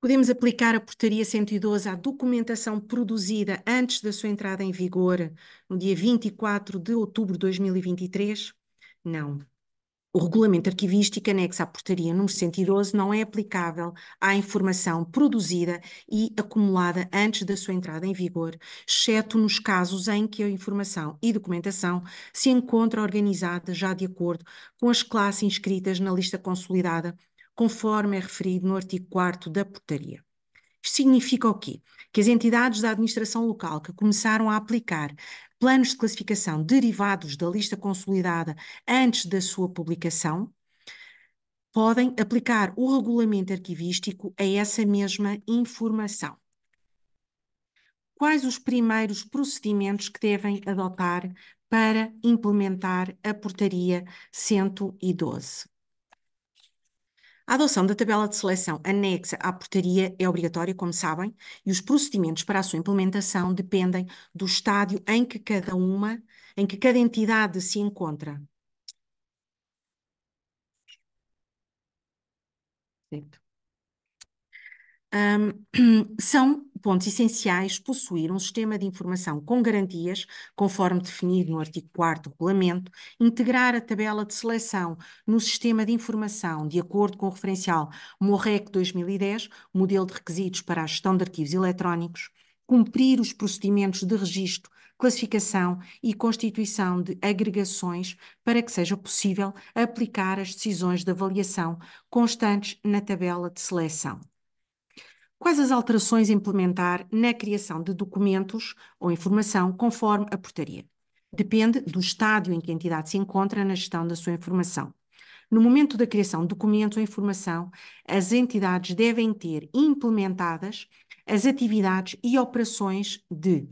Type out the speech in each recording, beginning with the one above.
Podemos aplicar a Portaria 112 à documentação produzida antes da sua entrada em vigor, no dia 24 de outubro de 2023? Não. O regulamento arquivístico anexo à Portaria número 112 não é aplicável à informação produzida e acumulada antes da sua entrada em vigor, exceto nos casos em que a informação e documentação se encontra organizada já de acordo com as classes inscritas na lista consolidada conforme é referido no artigo 4 da portaria. Isto significa o quê? Que as entidades da administração local que começaram a aplicar planos de classificação derivados da lista consolidada antes da sua publicação podem aplicar o regulamento arquivístico a essa mesma informação. Quais os primeiros procedimentos que devem adotar para implementar a Portaria 112? A adoção da tabela de seleção anexa à portaria é obrigatória, como sabem, e os procedimentos para a sua implementação dependem do estádio em que cada uma, em que cada entidade se encontra. Um, são pontos essenciais possuir um sistema de informação com garantias, conforme definido no artigo 4 do regulamento, integrar a tabela de seleção no sistema de informação de acordo com o referencial MORREC 2010, modelo de requisitos para a gestão de arquivos eletrónicos, cumprir os procedimentos de registro classificação e constituição de agregações para que seja possível aplicar as decisões de avaliação constantes na tabela de seleção quais as alterações a implementar na criação de documentos ou informação conforme a portaria. Depende do estádio em que a entidade se encontra na gestão da sua informação. No momento da criação de documentos ou informação, as entidades devem ter implementadas as atividades e operações de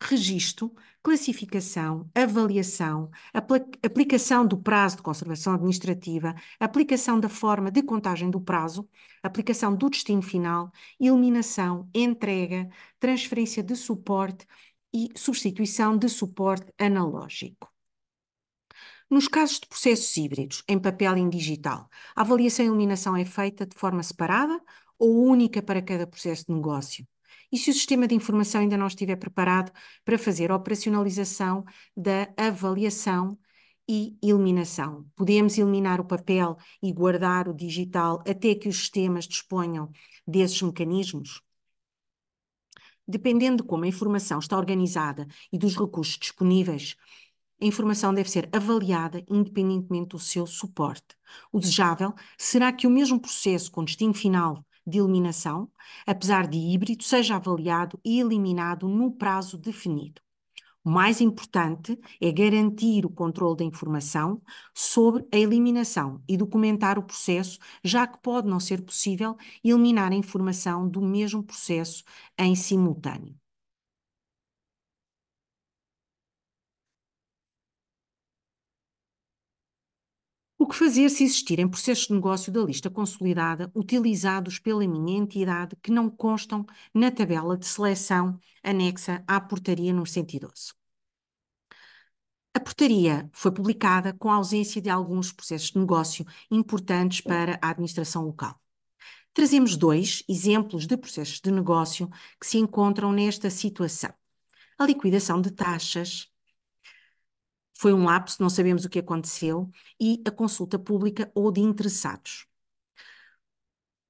registro, classificação, avaliação, apl aplicação do prazo de conservação administrativa, aplicação da forma de contagem do prazo, aplicação do destino final, eliminação, entrega, transferência de suporte e substituição de suporte analógico. Nos casos de processos híbridos, em papel e em digital, a avaliação e eliminação é feita de forma separada ou única para cada processo de negócio? e se o sistema de informação ainda não estiver preparado para fazer operacionalização da avaliação e eliminação. Podemos eliminar o papel e guardar o digital até que os sistemas disponham desses mecanismos? Dependendo de como a informação está organizada e dos recursos disponíveis, a informação deve ser avaliada independentemente do seu suporte. O desejável será que o mesmo processo com destino final de eliminação, apesar de híbrido, seja avaliado e eliminado no prazo definido. O mais importante é garantir o controle da informação sobre a eliminação e documentar o processo, já que pode não ser possível eliminar a informação do mesmo processo em simultâneo. que fazer se existirem processos de negócio da lista consolidada utilizados pela minha entidade que não constam na tabela de seleção anexa à portaria número 112? A portaria foi publicada com a ausência de alguns processos de negócio importantes para a administração local. Trazemos dois exemplos de processos de negócio que se encontram nesta situação: a liquidação de taxas foi um lapso, não sabemos o que aconteceu, e a consulta pública ou de interessados.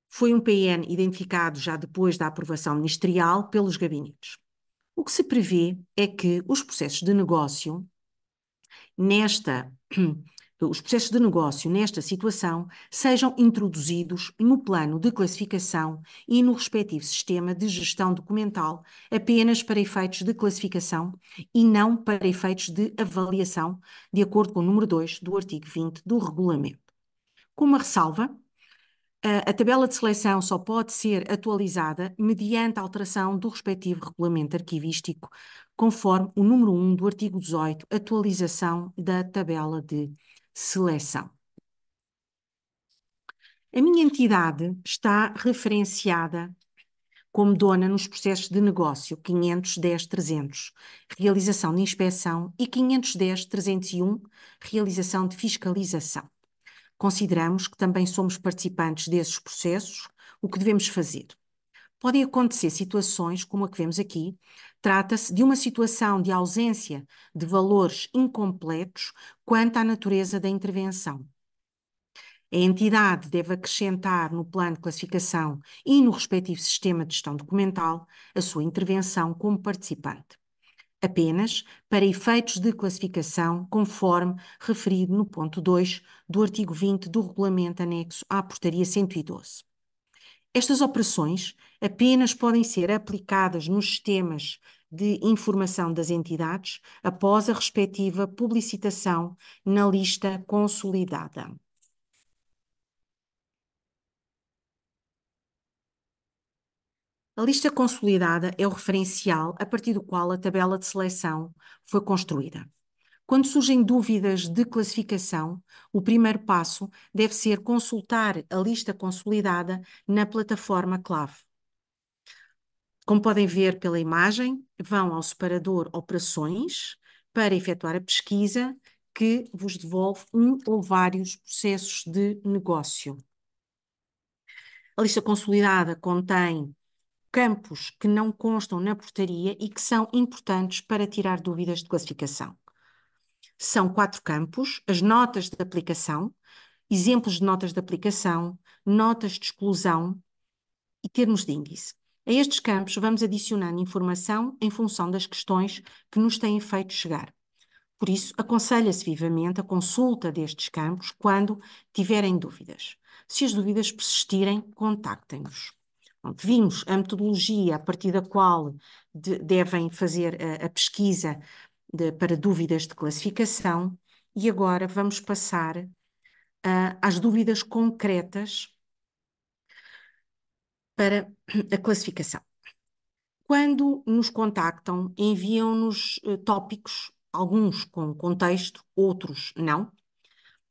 Foi um PN identificado já depois da aprovação ministerial pelos gabinetes. O que se prevê é que os processos de negócio, nesta os processos de negócio nesta situação sejam introduzidos no plano de classificação e no respectivo sistema de gestão documental apenas para efeitos de classificação e não para efeitos de avaliação, de acordo com o número 2 do artigo 20 do regulamento. Com uma ressalva, a, tabela de seleção só pode ser atualizada mediante alteração do respectivo regulamento arquivístico, conforme o número 1 do artigo 18, atualização da tabela de seleção. A minha entidade está referenciada como dona nos processos de negócio 510-300, realização de inspeção, e 510-301, realização de fiscalização. Consideramos que também somos participantes desses processos, o que devemos fazer. Podem acontecer situações como a que vemos aqui, Trata-se de uma situação de ausência de valores incompletos quanto à natureza da intervenção. A entidade deve acrescentar no plano de classificação e no respectivo sistema de gestão documental a sua intervenção como participante, apenas para efeitos de classificação, conforme referido no ponto 2 do artigo 20 do Regulamento Anexo à Portaria 112. Estas operações apenas podem ser aplicadas nos sistemas de informação das entidades após a respectiva publicitação na lista consolidada. A lista consolidada é o referencial a partir do qual a tabela de seleção foi construída. Quando surgem dúvidas de classificação, o primeiro passo deve ser consultar a lista consolidada na plataforma Clave. Como podem ver pela imagem, vão ao separador Operações para efetuar a pesquisa que vos devolve um ou vários processos de negócio. A lista consolidada contém campos que não constam na portaria e que são importantes para tirar dúvidas de classificação. São quatro campos: as notas de aplicação, exemplos de notas de aplicação, notas de exclusão e termos de índice. A estes campos vamos adicionando informação em função das questões que nos têm feito chegar. Por isso, aconselha-se vivamente a consulta destes campos quando tiverem dúvidas. Se as dúvidas persistirem, contactem-nos. Vimos a metodologia a partir da qual de, devem fazer a, a pesquisa de, para dúvidas de classificação e agora vamos passar uh, às dúvidas concretas para a classificação. Quando nos contactam, enviam-nos uh, tópicos, alguns com contexto, outros não.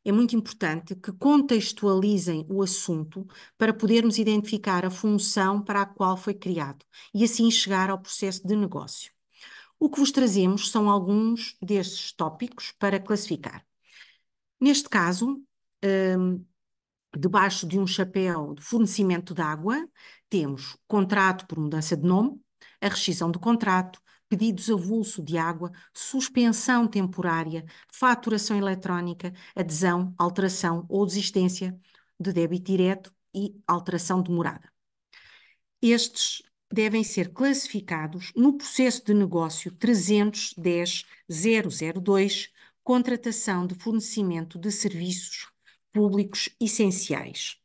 É muito importante que contextualizem o assunto para podermos identificar a função para a qual foi criado e assim chegar ao processo de negócio. O que vos trazemos são alguns destes tópicos para classificar. Neste caso, um, debaixo de um chapéu de fornecimento de água, temos contrato por mudança de nome, a rescisão do contrato, pedidos avulso de água, suspensão temporária, faturação eletrónica, adesão, alteração ou desistência de débito direto e alteração demorada. Estes devem ser classificados no processo de negócio 310.002, contratação de fornecimento de serviços públicos essenciais.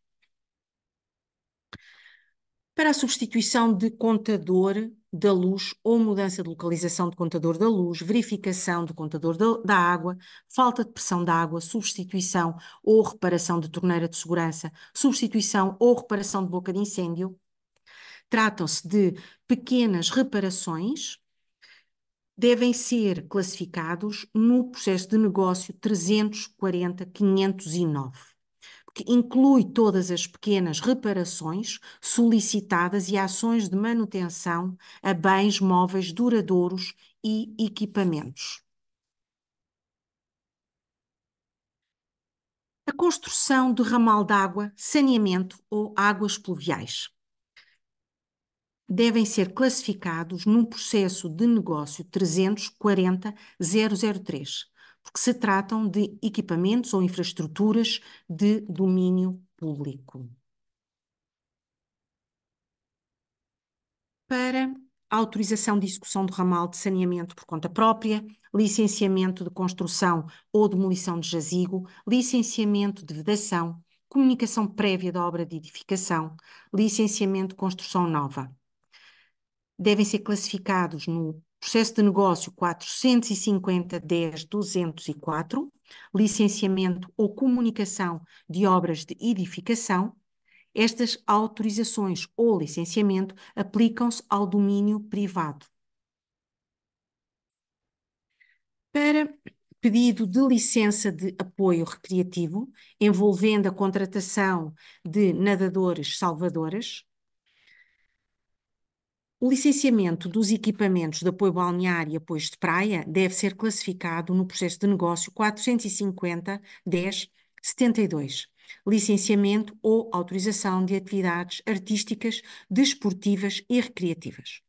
Para a substituição de contador da luz ou mudança de localização de contador da luz, verificação do contador da água, falta de pressão da água, substituição ou reparação de torneira de segurança, substituição ou reparação de boca de incêndio, tratam-se de pequenas reparações, devem ser classificados no processo de negócio 340-509, que inclui todas as pequenas reparações solicitadas e ações de manutenção a bens móveis duradouros e equipamentos. A construção de ramal de água, saneamento ou águas pluviais devem ser classificados num processo de negócio 340003, porque se tratam de equipamentos ou infraestruturas de domínio público. Para autorização de execução do ramal de saneamento por conta própria, licenciamento de construção ou demolição de jazigo, licenciamento de vedação, comunicação prévia da obra de edificação, licenciamento de construção nova devem ser classificados no processo de negócio 450-10-204, licenciamento ou comunicação de obras de edificação, estas autorizações ou licenciamento aplicam-se ao domínio privado. Para pedido de licença de apoio recreativo, envolvendo a contratação de nadadores salvadores, o licenciamento dos equipamentos de apoio balneário e apoios de praia deve ser classificado no processo de negócio 450-10-72, licenciamento ou autorização de atividades artísticas, desportivas e recreativas.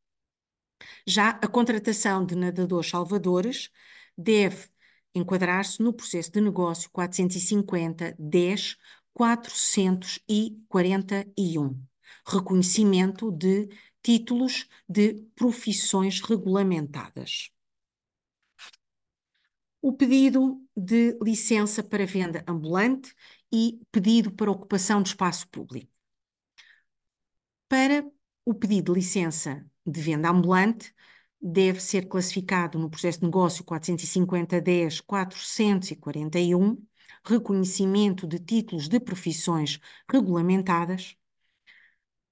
Já a contratação de nadadores salvadores deve enquadrar-se no processo de negócio 450-10-441, reconhecimento de títulos de profissões regulamentadas. O pedido de licença para venda ambulante e pedido para ocupação de espaço público. Para o pedido de licença de venda ambulante, deve ser classificado no processo de negócio 450-10-441, reconhecimento de títulos de profissões regulamentadas,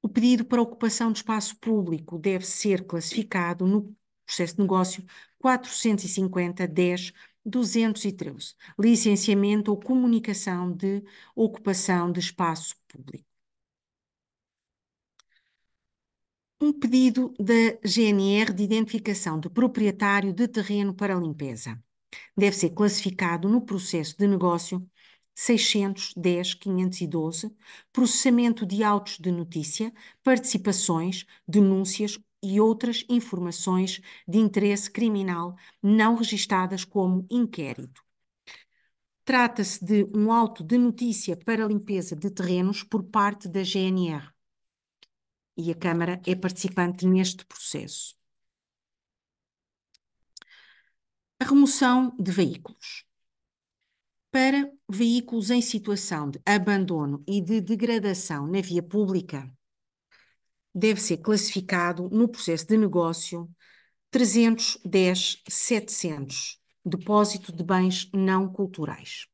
o pedido para ocupação de espaço público deve ser classificado no processo de negócio 450 10 213, licenciamento ou comunicação de ocupação de espaço público. Um pedido da GNR de identificação de proprietário de terreno para limpeza. Deve ser classificado no processo de negócio 610 512, processamento de autos de notícia, participações, denúncias e outras informações de interesse criminal não registadas como inquérito. Trata-se de um auto de notícia para limpeza de terrenos por parte da GNR e a Câmara é participante neste processo. A remoção de veículos para veículos em situação de abandono e de degradação na via pública deve ser classificado no processo de negócio 310.700, depósito de bens não culturais.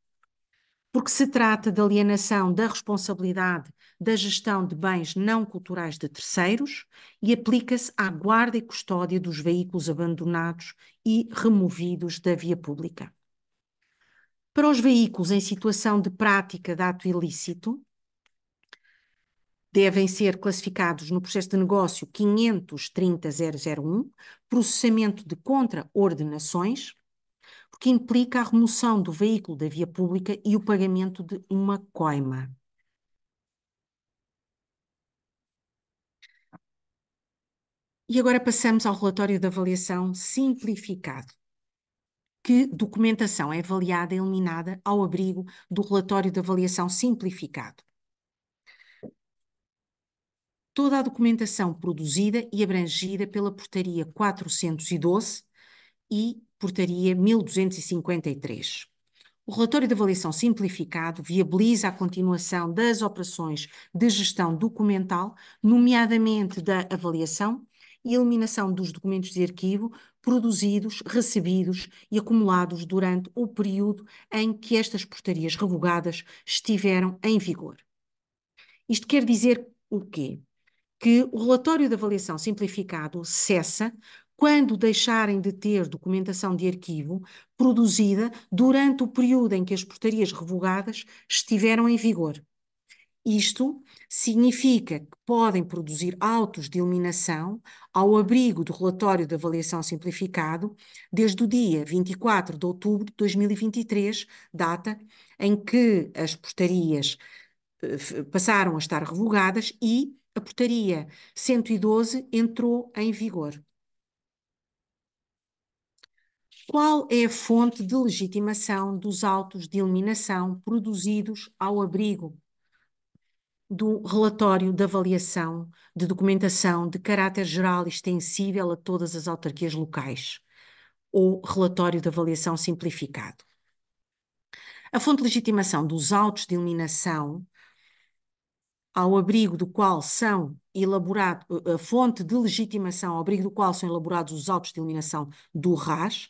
Porque se trata de alienação da responsabilidade da gestão de bens não culturais de terceiros e aplica-se à guarda e custódia dos veículos abandonados e removidos da via pública para os veículos em situação de prática de ato ilícito, devem ser classificados no processo de negócio 530.001, processamento de contraordenações, porque implica a remoção do veículo da via pública e o pagamento de uma coima. E agora passamos ao relatório de avaliação simplificado que documentação é avaliada e eliminada ao abrigo do relatório de avaliação simplificado. Toda a documentação produzida e abrangida pela Portaria 412 e Portaria 1253. O relatório de avaliação simplificado viabiliza a continuação das operações de gestão documental, nomeadamente da avaliação e eliminação dos documentos de arquivo produzidos, recebidos e acumulados durante o período em que estas portarias revogadas estiveram em vigor. Isto quer dizer o quê? Que o relatório de avaliação simplificado cessa quando deixarem de ter documentação de arquivo produzida durante o período em que as portarias revogadas estiveram em vigor. Isto significa que podem produzir autos de eliminação ao abrigo do relatório de avaliação simplificado desde o dia 24 de outubro de 2023, data em que as portarias eh, passaram a estar revogadas e a portaria 112 entrou em vigor. Qual é a fonte de legitimação dos autos de eliminação produzidos ao abrigo do relatório de avaliação de documentação de caráter geral extensível a todas as autarquias locais, ou relatório de avaliação simplificado. A fonte de legitimação dos autos de eliminação, ao abrigo do qual são elaborados, a fonte de legitimação ao abrigo do qual são elaborados os autos de eliminação do RAS,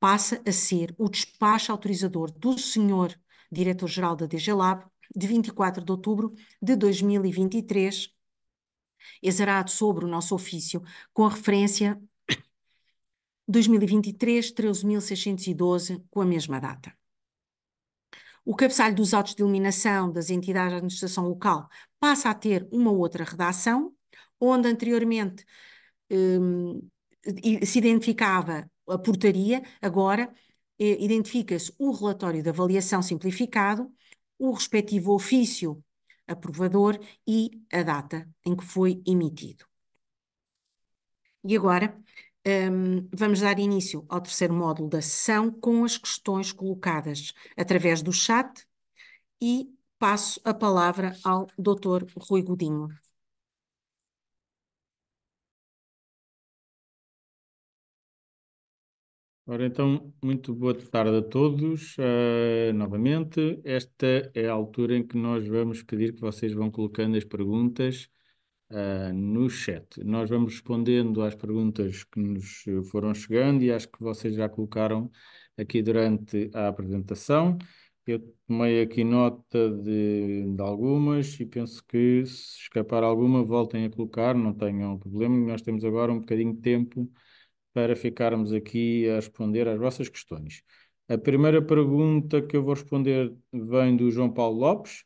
passa a ser o despacho autorizador do senhor diretor-geral da DGLAB de 24 de outubro de 2023, exerado sobre o nosso ofício, com a referência 2023-13.612, com a mesma data. O cabeçalho dos autos de eliminação das entidades de administração local passa a ter uma outra redação, onde anteriormente hum, se identificava a portaria, agora eh, identifica-se o relatório de avaliação simplificado o respectivo ofício aprovador e a data em que foi emitido. E agora um, vamos dar início ao terceiro módulo da sessão com as questões colocadas através do chat e passo a palavra ao Dr. Rui Godinho. Ora então, muito boa tarde a todos, uh, novamente. Esta é a altura em que nós vamos pedir que vocês vão colocando as perguntas uh, no chat. Nós vamos respondendo às perguntas que nos foram chegando e acho que vocês já colocaram aqui durante a apresentação. Eu tomei aqui nota de, de algumas e penso que se escapar alguma voltem a colocar, não tenham problema. Nós temos agora um bocadinho de tempo para ficarmos aqui a responder às vossas questões. A primeira pergunta que eu vou responder vem do João Paulo Lopes,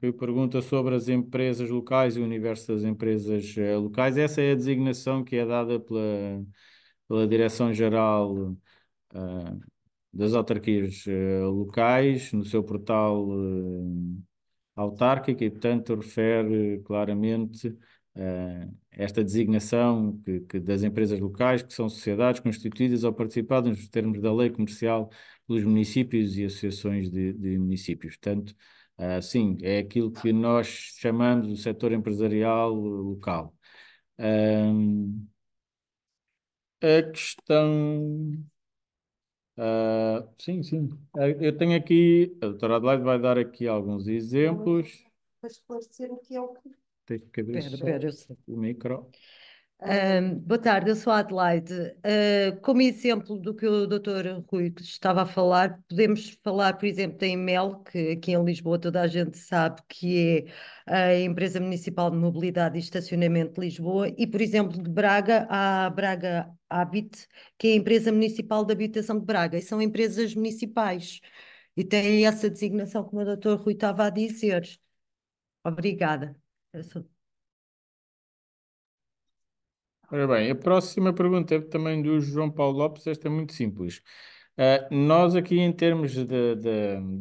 que pergunta sobre as empresas locais e o universo das empresas eh, locais. Essa é a designação que é dada pela, pela Direção-Geral das Autarquias eh, Locais no seu portal eh, autárquico e, portanto, refere claramente eh, esta designação que, que das empresas locais, que são sociedades constituídas ou participadas nos termos da lei comercial pelos municípios e associações de, de municípios. Portanto, uh, sim, é aquilo que nós chamamos do setor empresarial local. Um, a questão. Uh, sim, sim. Ah, eu tenho aqui, a doutora Adelaide vai dar aqui alguns exemplos. Para esclarecer o que é o pera, pera, o micro. Um, boa tarde, eu sou a Adelaide. Uh, como exemplo do que o Dr. Rui estava a falar, podemos falar, por exemplo, da EMEL, que aqui em Lisboa toda a gente sabe que é a Empresa Municipal de Mobilidade e Estacionamento de Lisboa, e, por exemplo, de Braga, a Braga Habit, que é a Empresa Municipal de Habitação de Braga, e são empresas municipais, e têm essa designação, como o Dr. Rui estava a dizer. Obrigada. Ora bem, a próxima pergunta é também do João Paulo Lopes, esta é muito simples. Uh, nós aqui em termos da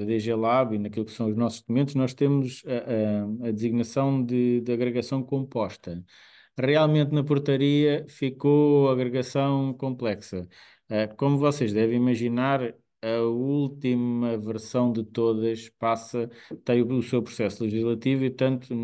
DG Lab e naquilo que são os nossos documentos, nós temos a, a, a designação de, de, agregação composta. Realmente na portaria ficou agregação complexa. Uh, como vocês devem imaginar, a última versão de todas passa, tem o, o seu processo legislativo e, portanto,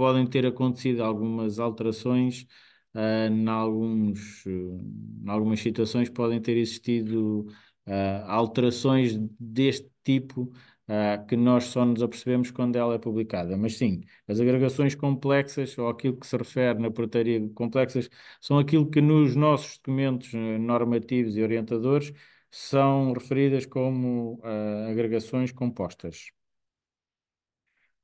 podem ter acontecido algumas alterações uh, em, alguns, em algumas situações podem ter existido uh, alterações deste tipo uh, que nós só nos apercebemos quando ela é publicada. Mas sim, as agregações complexas ou aquilo que se refere na portaria complexas são aquilo que nos nossos documentos normativos e orientadores são referidas como agregações compostas.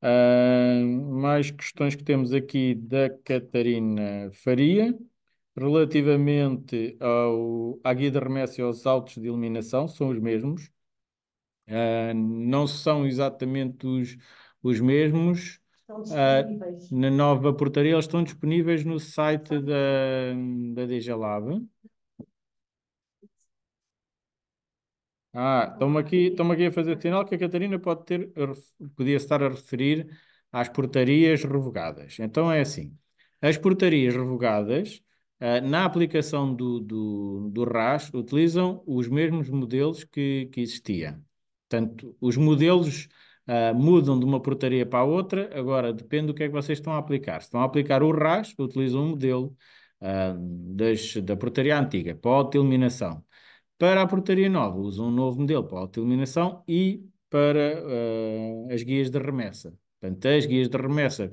Uh, mais questões que temos aqui da Catarina Faria, relativamente ao, à guia de remessa e aos autos de eliminação, são os mesmos. Uh, não são exatamente os, os mesmos. Uh, na nova portaria, eles estão disponíveis no site da, da DG Ah, estamos aqui, estamos aqui a fazer sinal que a Catarina pode ter, podia estar a referir às portarias revogadas. Então é assim: as portarias revogadas, ah, na aplicação do, do, do RAS, utilizam os mesmos modelos que, que existia. Portanto, os modelos ah, mudam de uma portaria para a outra, agora depende do que é que vocês estão a aplicar. Se estão a aplicar o RAS, utilizam o modelo ah, das, da portaria antiga, para a iluminação. Para a portaria nova, usa um novo modelo para a iluminação e para uh, as guias de remessa. Portanto, as guias de remessa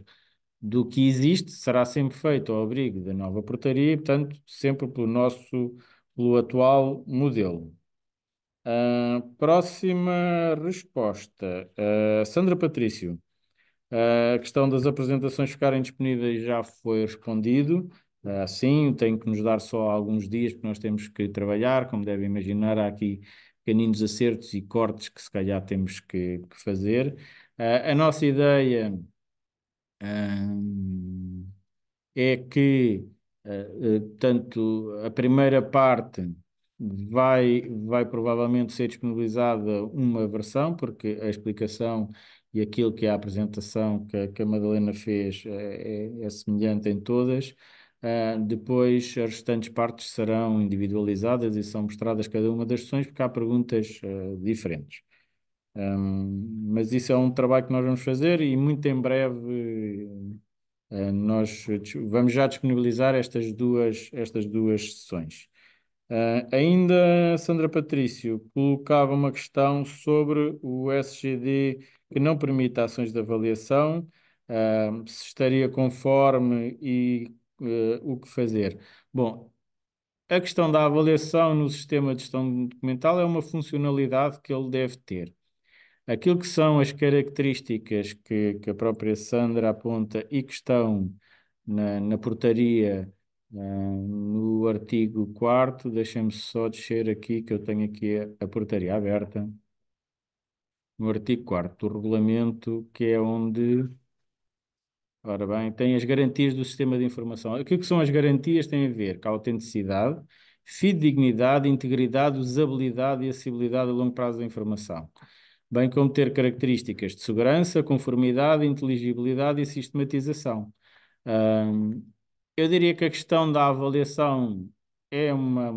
do que existe será sempre feito ao abrigo da nova portaria, portanto, sempre pelo nosso, pelo atual modelo. Uh, próxima resposta. Uh, Sandra Patrício. A questão das apresentações ficarem disponíveis já foi respondido assim, tenho que nos dar só alguns dias, porque nós temos que trabalhar, como devem imaginar, há aqui pequeninos acertos e cortes que se calhar temos que, que fazer. Uh, a nossa ideia uh, é que, uh, portanto, a primeira parte vai, vai provavelmente ser disponibilizada uma versão, porque a explicação e aquilo que é a apresentação que, que a Madalena fez eh, é, é semelhante em todas. Uh, depois, as restantes partes serão individualizadas e são mostradas cada uma das sessões, porque há perguntas uh, diferentes. Um, mas isso é um trabalho que nós vamos fazer e muito em breve uh, nós vamos já disponibilizar estas duas, estas duas sessões. ainda, Sandra Patrício colocava uma questão sobre o SGD que não permite ações de avaliação, se estaria conforme e uh, o que fazer. Bom, a questão da avaliação no sistema de gestão documental é uma funcionalidade que ele deve ter. Aquilo que são as características que, que a própria Sandra aponta e que estão na, na portaria, uh, no artigo 4, deixem-me só descer aqui, que eu tenho aqui a, a portaria aberta, no artigo 4 do regulamento, que é onde Ora bem, tem as garantias do sistema de informação. O que, é que são as garantias? Tem a ver com a autenticidade, fidedignidade, integridade, usabilidade e acessibilidade a longo prazo da informação, bem como ter características de segurança, conformidade, inteligibilidade e sistematização. eu diria que a questão da avaliação é uma,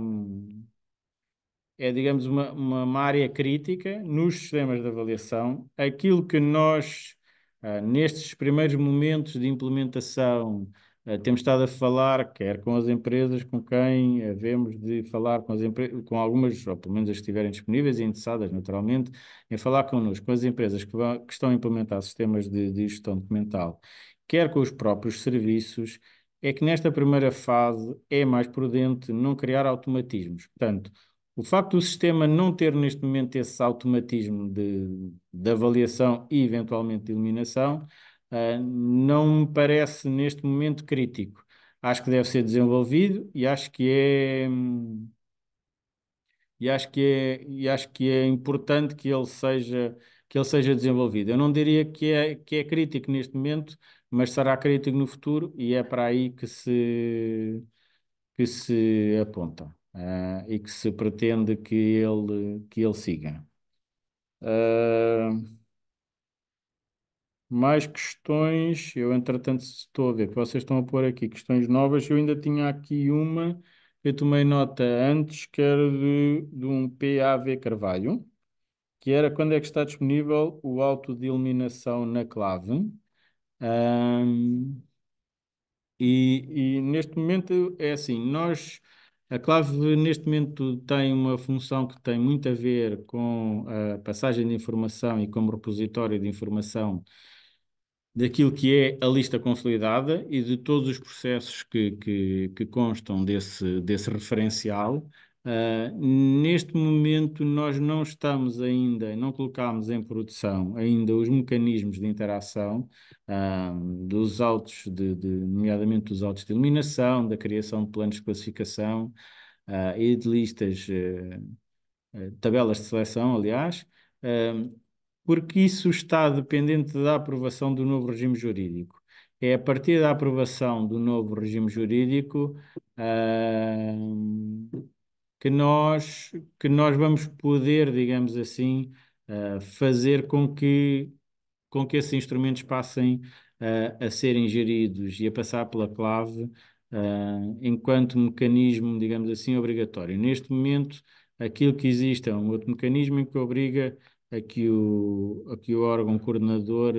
é, digamos, uma, uma área crítica nos sistemas de avaliação. Aquilo que nós Uh, nestes primeiros momentos de implementação, uh, temos estado a falar, quer com as empresas com quem havemos de falar, com, as com algumas, ou pelo menos as que estiverem disponíveis e interessadas, naturalmente, em falar connosco, com as empresas que, vão, que estão a implementar sistemas de, de gestão documental, quer com os próprios serviços, é que nesta primeira fase é mais prudente não criar automatismos. Portanto, o facto do sistema não ter neste momento esse automatismo de, de avaliação e eventualmente de eliminação uh, não me parece neste momento crítico. Acho que deve ser desenvolvido e acho que é e acho que é, e acho que é importante que ele seja que ele seja desenvolvido. Eu não diria que é, que é crítico neste momento, mas será crítico no futuro e é para aí que se, que se aponta uh, e que se pretende que ele, que ele siga. Uh, mais questões, eu entretanto estou a ver que vocês estão a pôr aqui questões novas, eu ainda tinha aqui uma, eu tomei nota antes, que era de, de um PAV Carvalho, que era quando é que está disponível o auto de iluminação na clave. Um, e, e, neste momento é assim, nós a clave neste momento tem uma função que tem muito a ver com a passagem de informação e como repositório de informação daquilo que é a lista consolidada e de todos os processos que, que, que constam desse, desse referencial Uh, neste momento, nós não estamos ainda, não colocamos em produção ainda os mecanismos de interação uh, dos autos, de, de, nomeadamente dos autos de iluminação, da criação de planos de classificação uh, e de listas, tabelas de seleção, aliás, porque isso está dependente da aprovação do novo regime jurídico. É a partir da aprovação do novo regime jurídico que nós, que nós vamos poder, digamos assim, uh, fazer com que, com que esses instrumentos passem uh, a serem geridos e a passar pela clave uh, enquanto mecanismo, digamos assim, obrigatório. Neste momento, aquilo que existe é um outro mecanismo que obriga a que o, a que o órgão coordenador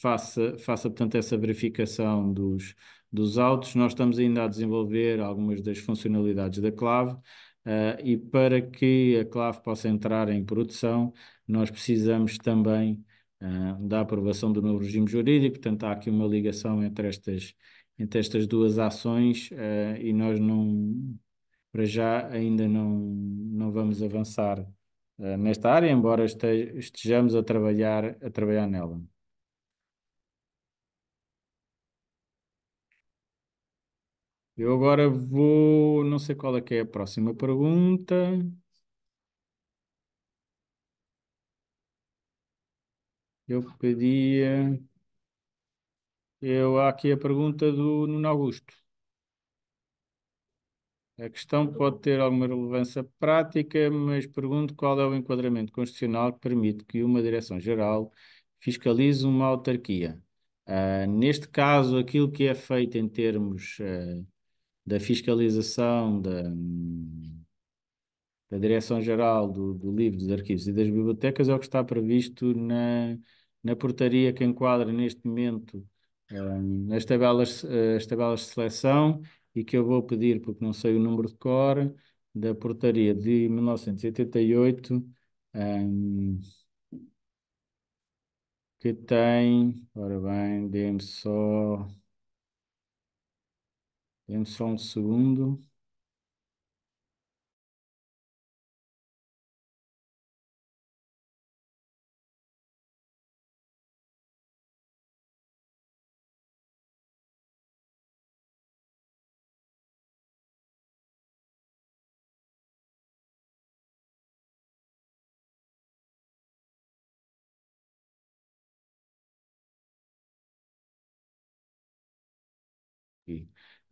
faça, faça, portanto, essa verificação dos, dos autos. Nós estamos ainda a desenvolver algumas das funcionalidades da clave. Uh, e para que a clave possa entrar em produção, nós precisamos também uh, da aprovação do novo regime jurídico, portanto, há aqui uma ligação entre estas, entre estas duas ações uh, e nós não, para já, ainda não, não vamos avançar nesta área, embora estejamos a trabalhar, a trabalhar nela. Eu agora vou. Não sei qual é que é a próxima pergunta. Eu pedia. Eu, há aqui a pergunta do Nuno Augusto. A questão pode ter alguma relevância prática, mas pergunto qual é o enquadramento constitucional que permite que uma direção-geral fiscalize uma autarquia. Uh, neste caso, aquilo que é feito em termos uh, da fiscalização, da, da Direção-Geral do, do, Livro, dos Arquivos e das Bibliotecas é o que está previsto na, na portaria que enquadra neste momento um, ehm, as, tabelas, eh, as tabelas de seleção e que eu vou pedir, porque não sei o número de cor, da portaria de 1988, um, ehm, que tem, ora bem, dê-me só Dê só um segundo.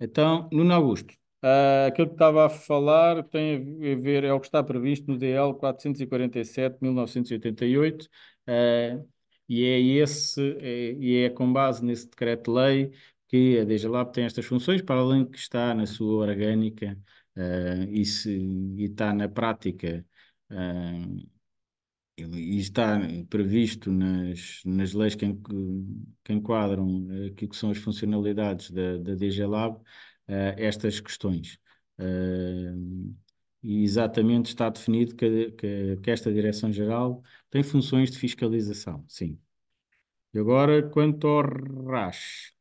Então, Nuno Augusto, uh, aquilo que estava a falar tem a ver, é o que está previsto no DL 447-1988, uh, e é esse, é, e é com base nesse decreto-lei que a eh, DGLAB tem estas funções, para além que está na sua orgânica uh, e, se, e está na prática uh, e está previsto nas, nas leis que, que enquadram eh, aquilo que são as funcionalidades da, da DG Lab, uh, estas questões. Uh, e exatamente está definido que, que, que esta Direção-Geral tem funções de fiscalização, sim. E agora, quanto ao RASH,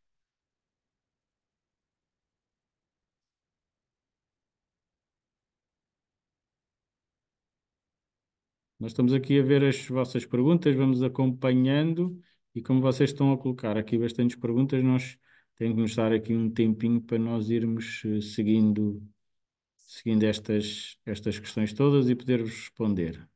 Nós estamos aqui a ver as vossas perguntas, vamos acompanhando e como vocês estão a colocar aqui bastantes perguntas, nós temos que nos dar aqui um tempinho para nós irmos eh, seguindo, seguindo estas, estas questões todas e poder-vos responder.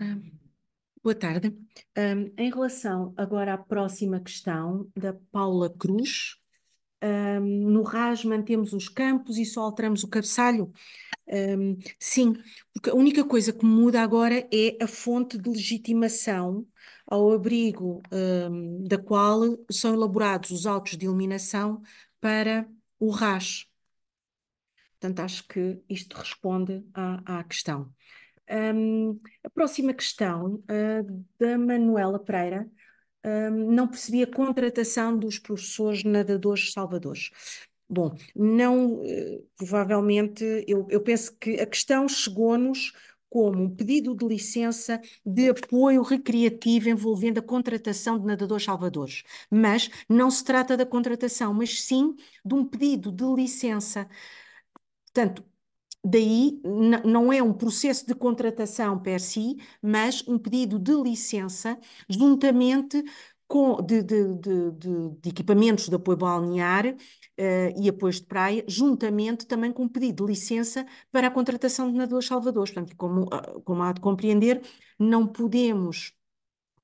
Um. Ah, Boa tarde. Um, em relação agora à próxima questão da Paula Cruz, um, no RAS mantemos os campos e só alteramos o cabeçalho? Um, sim, porque a única coisa que muda agora é a fonte de legitimação ao abrigo da qual são elaborados os autos de iluminação para o RAS. Portanto, acho que isto responde à, à questão. Um, a próxima questão uh, da Manuela Pereira. Um, não percebi a contratação dos professores nadadores salvadores. Bom, não, ah, provavelmente, eu, eu penso que a questão chegou-nos como um pedido de licença de apoio recreativo envolvendo a contratação de nadadores salvadores. Mas não se trata da contratação, mas sim de um pedido de licença. Portanto, Daí não é um processo de contratação per si, mas um pedido de licença juntamente com, de, de, de, de equipamentos de apoio balnear uh, e apoios de praia, juntamente também com um pedido de licença para a contratação de nadadores salvadores. Portanto, como, ah, como há de compreender, não podemos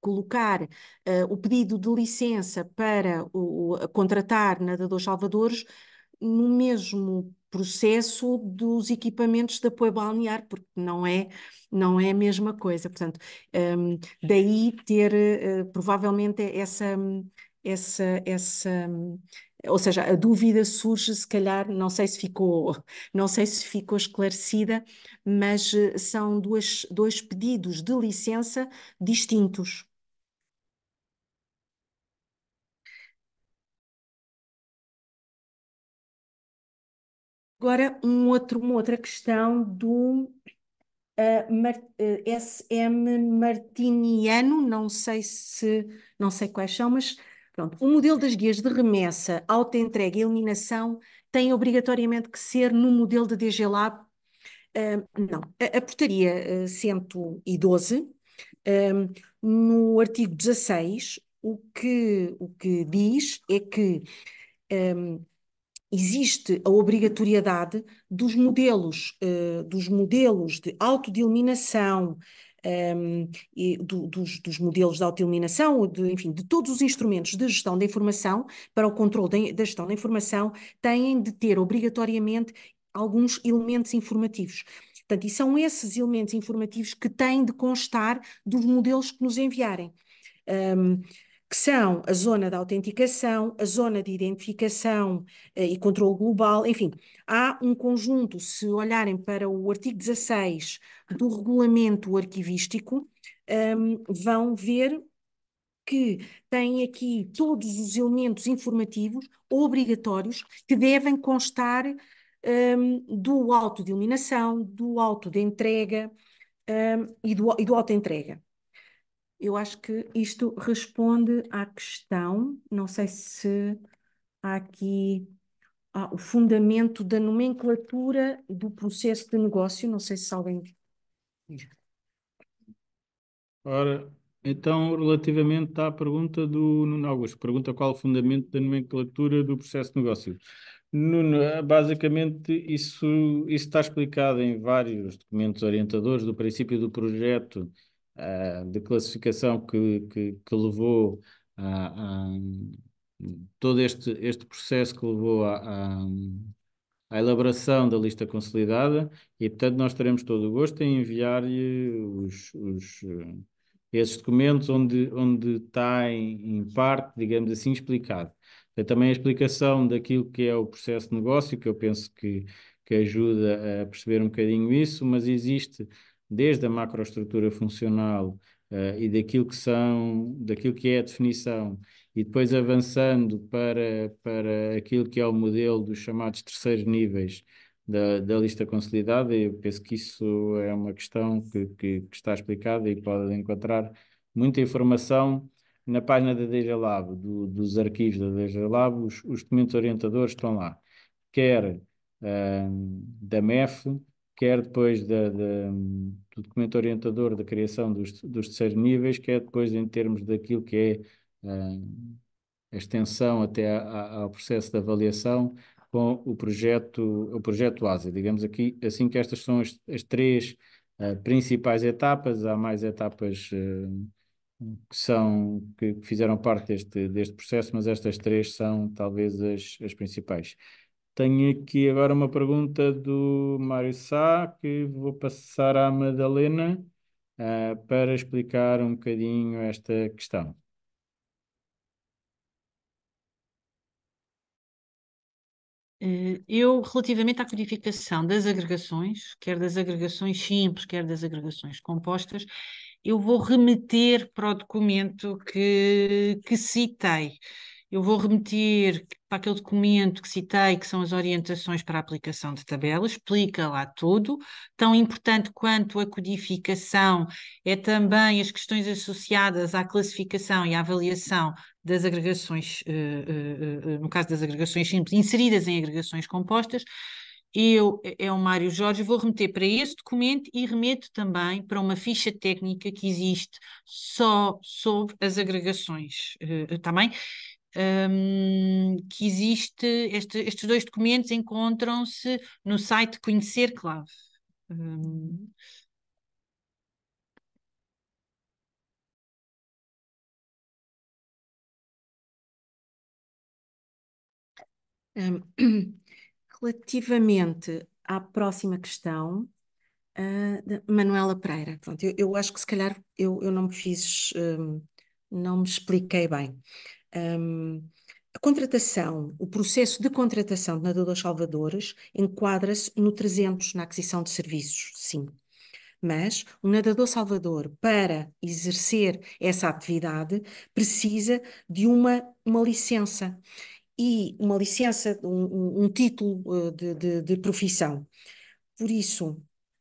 colocar uh, o pedido de licença para o, o contratar nadadores salvadores no mesmo processo dos equipamentos de apoio balnear, porque não é, não é a mesma coisa. Portanto, um, daí ter uh, provavelmente essa, essa, essa, ou seja, a dúvida surge, se calhar, não sei se ficou, não sei se ficou esclarecida, mas eh, são dois dois pedidos de licença distintos. Agora, um outro, uma outra questão do uh, Mar, uh, eh, SM Martiniano, não sei se, não sei quais são, mas pronto, o modelo das guias de remessa, auto-entrega e eliminação tem obrigatoriamente que ser no modelo de DG Lab. Uh, eh, não, a, a portaria 112, no artigo 16, o que, o que diz é que um, existe a obrigatoriedade dos modelos, uh, dos modelos de autodeliminação, um, ehm, e do, dos, dos, modelos de autoiluminação, de, enfim, de todos os instrumentos de gestão da informação, para o controle da gestão da informação, têm de ter obrigatoriamente alguns elementos informativos. Portanto, e são esses elementos informativos que têm de constar dos modelos que nos enviarem. Um, ehm, que são a zona da autenticação, a zona de identificação eh, e controle global, enfim, há um conjunto, se olharem para o artigo 16 do regulamento arquivístico, um, vão ver que tem aqui todos os elementos informativos obrigatórios que devem constar um, do auto de iluminação, do auto de entrega um, e, do, e do auto entrega. Eu acho que isto responde à questão, não sei se há aqui ah, o fundamento da nomenclatura do processo de negócio, não sei se alguém. Ora, então, relativamente à pergunta do Nuno Augusto, pergunta qual o fundamento da nomenclatura do processo de negócio. Nuno, basicamente isso, isso está explicado em vários documentos orientadores do princípio do projeto eh, de classificação que, que, que levou a, a, todo este, este processo que levou a, a a elaboração da lista consolidada e, portanto, nós teremos todo o gosto em enviar-lhe os, os, eh, esses documentos onde, onde está, em, em parte, digamos assim, explicado. É também a explicação daquilo que é o processo de negócio, que eu penso que, que ajuda a perceber um bocadinho isso, mas existe desde a macroestrutura funcional uh, e daquilo que são, daquilo que é a definição, e depois avançando para, para aquilo que é o modelo dos chamados terceiros níveis da, da lista consolidada, eu penso que isso é uma questão que, que, que está explicada e pode encontrar muita informação na página da Deja Lab, do, dos arquivos da Deja Lab, os, os documentos orientadores estão lá, quer uh, da MEF, quer depois da, da, do documento orientador da criação dos, dos terceiros níveis, quer depois em termos daquilo que é uh, a extensão até a, a, ao processo de avaliação com o projeto, o projeto ASA. Digamos aqui, assim que estas são as, as três uh, principais etapas, há mais etapas uh, que são, que fizeram parte deste, deste processo, mas estas três são talvez as, as principais. Tenho aqui agora uma pergunta do Mário Sá, que vou passar à Madalena, uh, para explicar um bocadinho esta questão. Eh, eu, relativamente à codificação das agregações, quer das agregações simples, quer das agregações compostas, eu vou remeter para o documento que, que citei eu vou remeter para aquele documento que citei, que são as orientações para a aplicação de tabelas, explica lá tudo. Tão importante quanto a codificação é também as questões associadas à classificação e à avaliação das agregações, eh, eh, eh, no caso das agregações simples, inseridas em agregações compostas. Eu, é, é o Mário Jorge, vou remeter para esse documento e remeto também para uma ficha técnica que existe só sobre as agregações, também um, que existe, este, estes dois documentos encontram-se no site Conhecer Clave. Um, relativamente à próxima questão, uh, Manuela Pereira, Pronto, eu, eu, acho que se calhar eu, eu não me fiz, não me expliquei bem. Um, a contratação, o processo de contratação de nadadores salvadores enquadra-se no 300 na aquisição de serviços, sim. Mas o um nadador salvador, para exercer essa atividade, precisa de uma, uma licença. E uma licença, um, um título eh, de, de, de profissão. Por isso,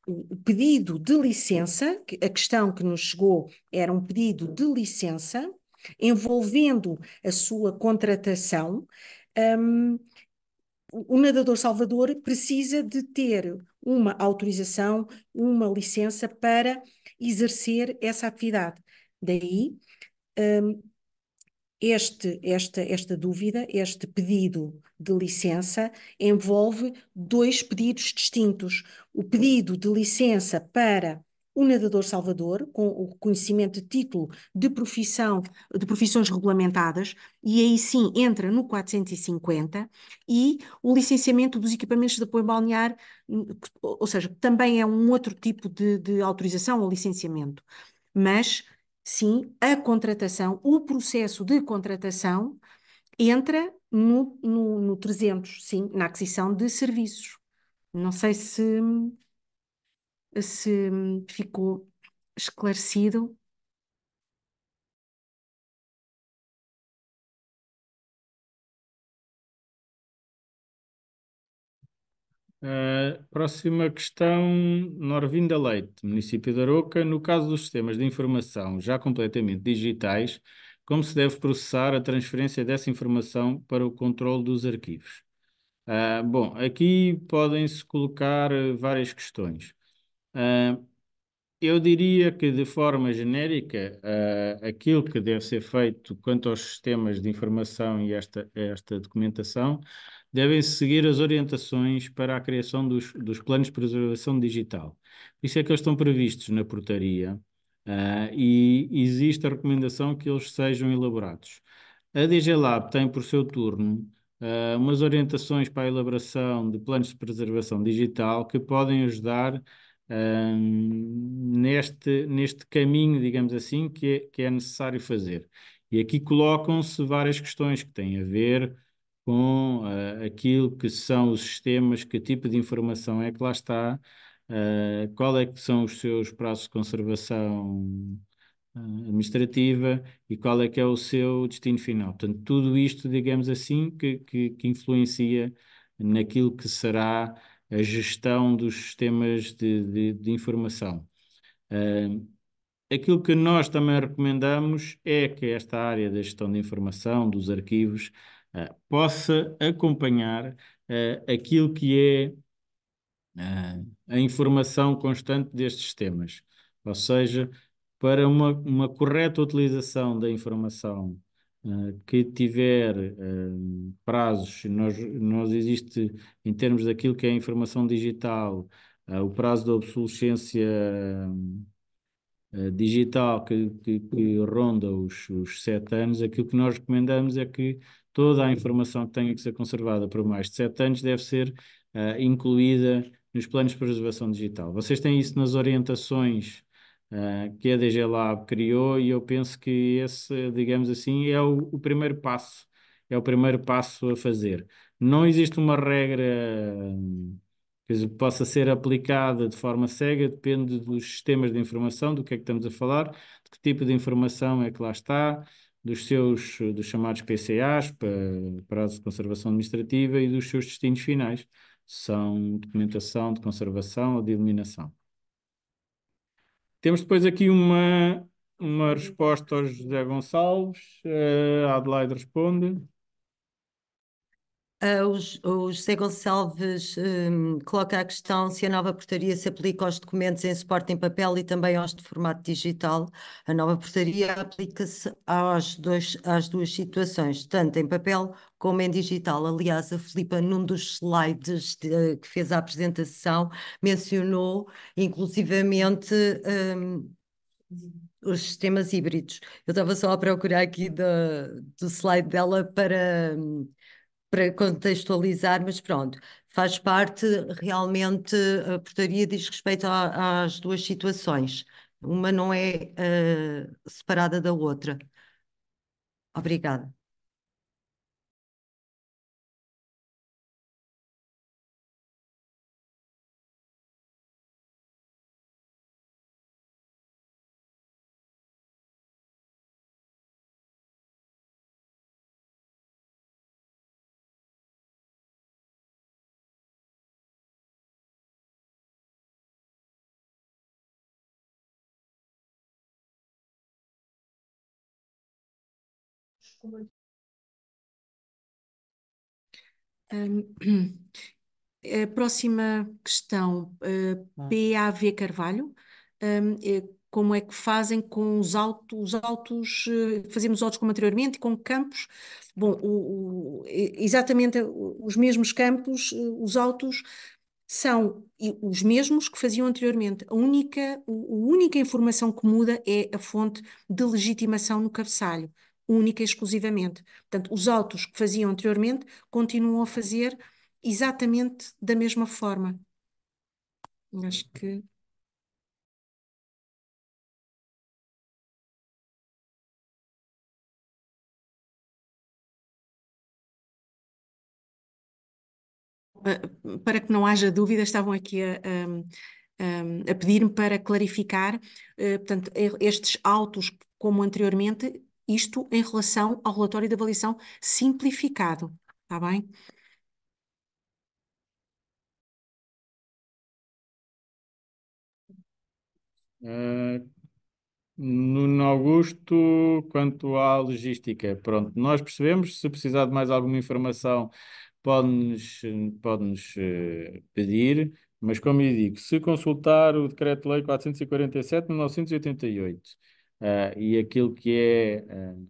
o pedido de licença, a questão que nos chegou era um pedido de licença envolvendo a sua contratação, um, o nadador salvador precisa de ter uma autorização, uma licença para exercer essa atividade. Daí, um, este, esta, esta dúvida, este pedido de licença, envolve dois pedidos distintos. O pedido de licença para o nadador salvador, com o conhecimento de título de profissão, de profissões regulamentadas, e aí sim entra no 450, e o licenciamento dos equipamentos de apoio balnear, hum, ou seja, também é um outro tipo de, de autorização ou licenciamento. Mas, sim, a contratação, o processo de contratação entra no, no, no 300, sim, na aquisição de serviços. Não sei se hum, se hum, ficou esclarecido. Uh, próxima questão, Norvinda Leite, município de Aroca. No caso dos sistemas de informação já completamente digitais, como se deve processar a transferência dessa informação para o controle dos arquivos? Uh, bom, aqui podem-se colocar eh, várias questões. Uh, eu diria que, de forma genérica, uh, aquilo que deve ser feito quanto aos sistemas de informação e esta, esta documentação devem seguir as orientações para a criação dos, dos planos de preservação digital. Isso é que eles estão previstos na portaria uh, e existe a recomendação que eles sejam elaborados. A DG Lab tem, por seu turno, Uh, umas orientações para a elaboração de planos de preservação digital que podem ajudar neste, neste caminho, digamos assim, que é, que é necessário fazer. E aqui colocam-se várias questões que têm a ver com uh, aquilo que são os sistemas, que tipo de informação é que lá está, uh, qual é que são os seus prazos de conservação ah, administrativa e qual é que é o seu destino final. Portanto, tudo isto, digamos assim, que, que, que influencia naquilo que será a gestão dos sistemas de, de, de informação. Uh, aquilo que nós também recomendamos é que esta área da gestão de informação, dos arquivos, uh, possa acompanhar uh, aquilo que é ah, a informação constante destes sistemas. Ou seja, para uma, uma correta utilização da informação ah, que tiver uh, prazos, nós, nós existe em termos daquilo que é a informação digital, ah, o prazo da obsolescência digital que, que, que, ronda os, os sete anos, aquilo que nós recomendamos é que toda a informação que tenha que ser conservada por mais de sete anos deve ser uh, incluída nos planos de preservação digital. Vocês têm isso nas orientações ah, que a DG Lab criou e eu penso que esse, digamos assim, é o, o primeiro passo, é o primeiro passo a fazer. Não existe uma regra ah, que possa ser aplicada de forma cega, depende dos sistemas de informação, do que é que estamos a falar, de que tipo de informação é que lá está, dos seus dos chamados PCAs, prazos de conservação administrativa, e dos seus destinos finais, são documentação de conservação ou de eliminação. Temos depois aqui uma, uma resposta ao José Gonçalves. Uh, a Adelaide responde. Uh, os, o José Gonçalves hum, coloca a questão se a nova portaria se aplica aos documentos em suporte em papel e também aos de formato digital. A nova portaria aplica-se às, às duas situações, tanto em papel como em digital. Aliás, a Filipa, num dos slides de, que fez a apresentação, mencionou inclusivamente. Um, os sistemas híbridos. Eu estava só a procurar aqui do, do slide dela para hum, para contextualizar, mas pronto, faz parte realmente, a portaria diz respeito a, às duas situações. Uma não é uh, separada da outra. Obrigada. a próxima questão, ah, hum. PAV Carvalho, eh, como é que fazem com os autos, os autos eh, fazemos autos como anteriormente, e com campos, bom, o, o, exatamente eh, os mesmos campos, os autos são os mesmos que faziam anteriormente. A única, a única informação que muda é a fonte de legitimação no cabeçalho única e exclusivamente. Portanto, os autos que faziam anteriormente continuam a fazer exatamente da mesma forma. Acho que. Ah, para que não haja dúvidas, estavam aqui a, a, a pedir-me para clarificar, eh, portanto, estes autos, como anteriormente, isto em relação ao relatório de avaliação simplificado, está bem? Uh, Nuno Augusto, quanto à logística, pronto, nós percebemos, se precisar de mais alguma informação, pode-nos pode -nos, uh, eh, pedir, mas como eu digo, se consultar o Decreto-Lei 447 de 1988, uh, e aquilo que é uh,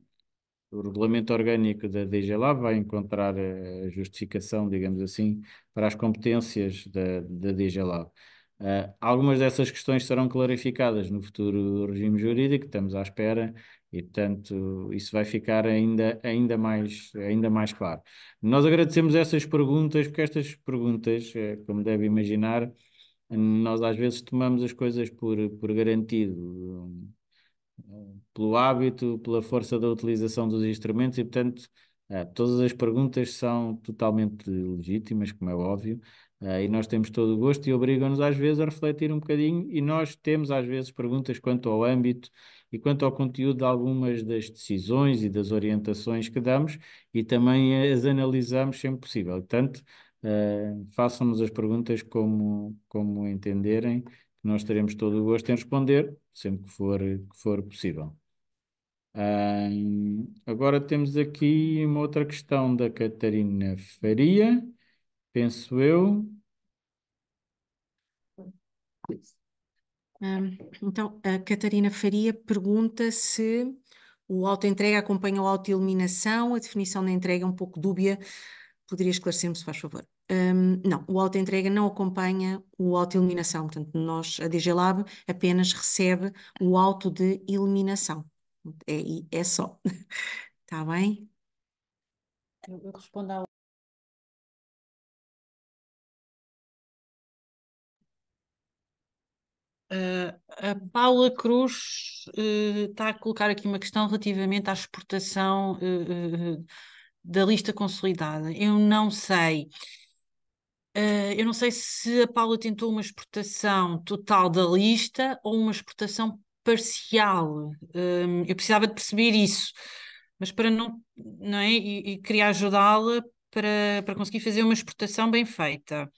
o regulamento orgânico da DG Lab vai encontrar ah, a justificação, digamos assim, para as competências da, da DG Lab. Uh, algumas dessas questões serão clarificadas no futuro regime jurídico, estamos à espera, e portanto isso vai ficar ainda, ainda, mais, ainda mais claro. Nós agradecemos essas perguntas, porque estas perguntas, como deve imaginar, nós às vezes tomamos as coisas por, por garantido pelo hábito, pela força da utilização dos instrumentos e, portanto, eh, todas as perguntas são totalmente legítimas, como é óbvio, eh, e nós temos todo o gosto e obrigam-nos às vezes a refletir um bocadinho e nós temos às vezes perguntas quanto ao âmbito e quanto ao conteúdo de algumas das decisões e das orientações que damos e também as analisamos sempre possível. Portanto, eh, façam-nos as perguntas como, como entenderem nós teremos todo o gosto em responder, sempre que for, que for possível. agora temos aqui uma outra questão da Catarina Faria, penso eu. Um, então, a Catarina Faria pergunta se o auto-entrega acompanha o auto iluminação a definição da entrega é um pouco dúbia. Poderia esclarecer-me, se faz favor. Um, não, o auto-entrega não acompanha o auto iluminação. Portanto, nós, a DG Lab, apenas recebe o auto de eliminação. É, é só. Está bem? Eu, eu respondo ao. Uh, ah, a Paula Cruz uh, está a colocar aqui uma questão relativamente à exportação uh, da lista consolidada. Eu não sei. Eh, eu não sei se a Paula tentou uma exportação total da lista ou uma exportação parcial. Hum, eu precisava de perceber isso, mas para não, não é? E, e queria ajudá-la para, para conseguir fazer uma exportação bem feita.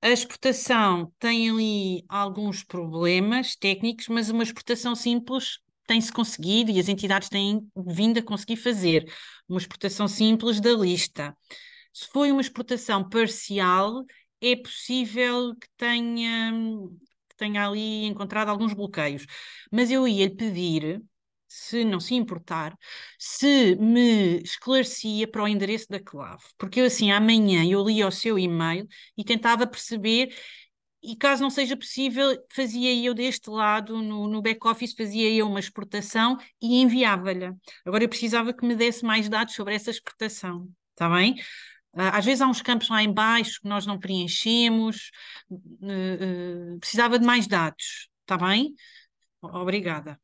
A exportação tem ali alguns problemas técnicos, mas uma exportação simples tem-se conseguido e as entidades têm vindo a conseguir fazer uma exportação simples da lista. Se foi uma exportação parcial, é possível que tenha, que tenha ali encontrado alguns bloqueios. Mas eu ia-lhe pedir, se não se importar, se me esclarecia para o endereço da Clave. Porque eu, assim, amanhã eu li o seu e-mail e tentava perceber e caso não seja possível, fazia eu deste lado, no, no back-office, fazia eu uma exportação e enviava-lhe. Agora eu precisava que me desse mais dados sobre essa exportação, está bem? Ah, às vezes há uns campos lá embaixo que nós não preenchemos, eh, eh, precisava de mais dados, está bem? Obrigada.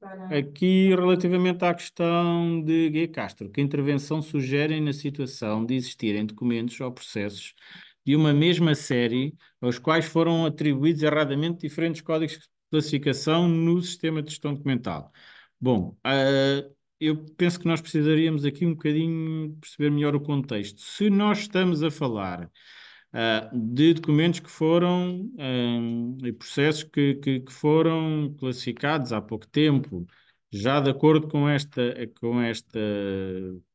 Para... Aqui, relativamente à questão de Gui Castro, que intervenção sugerem na situação de existirem documentos ou processos de uma mesma série aos quais foram atribuídos erradamente diferentes códigos de classificação no sistema de gestão documental? Bom, uh, eu penso que nós precisaríamos aqui um bocadinho perceber melhor o contexto. Se nós estamos a falar uh, de documentos que foram ah, e processos que, que, que, foram classificados há pouco tempo, já de acordo com esta, com esta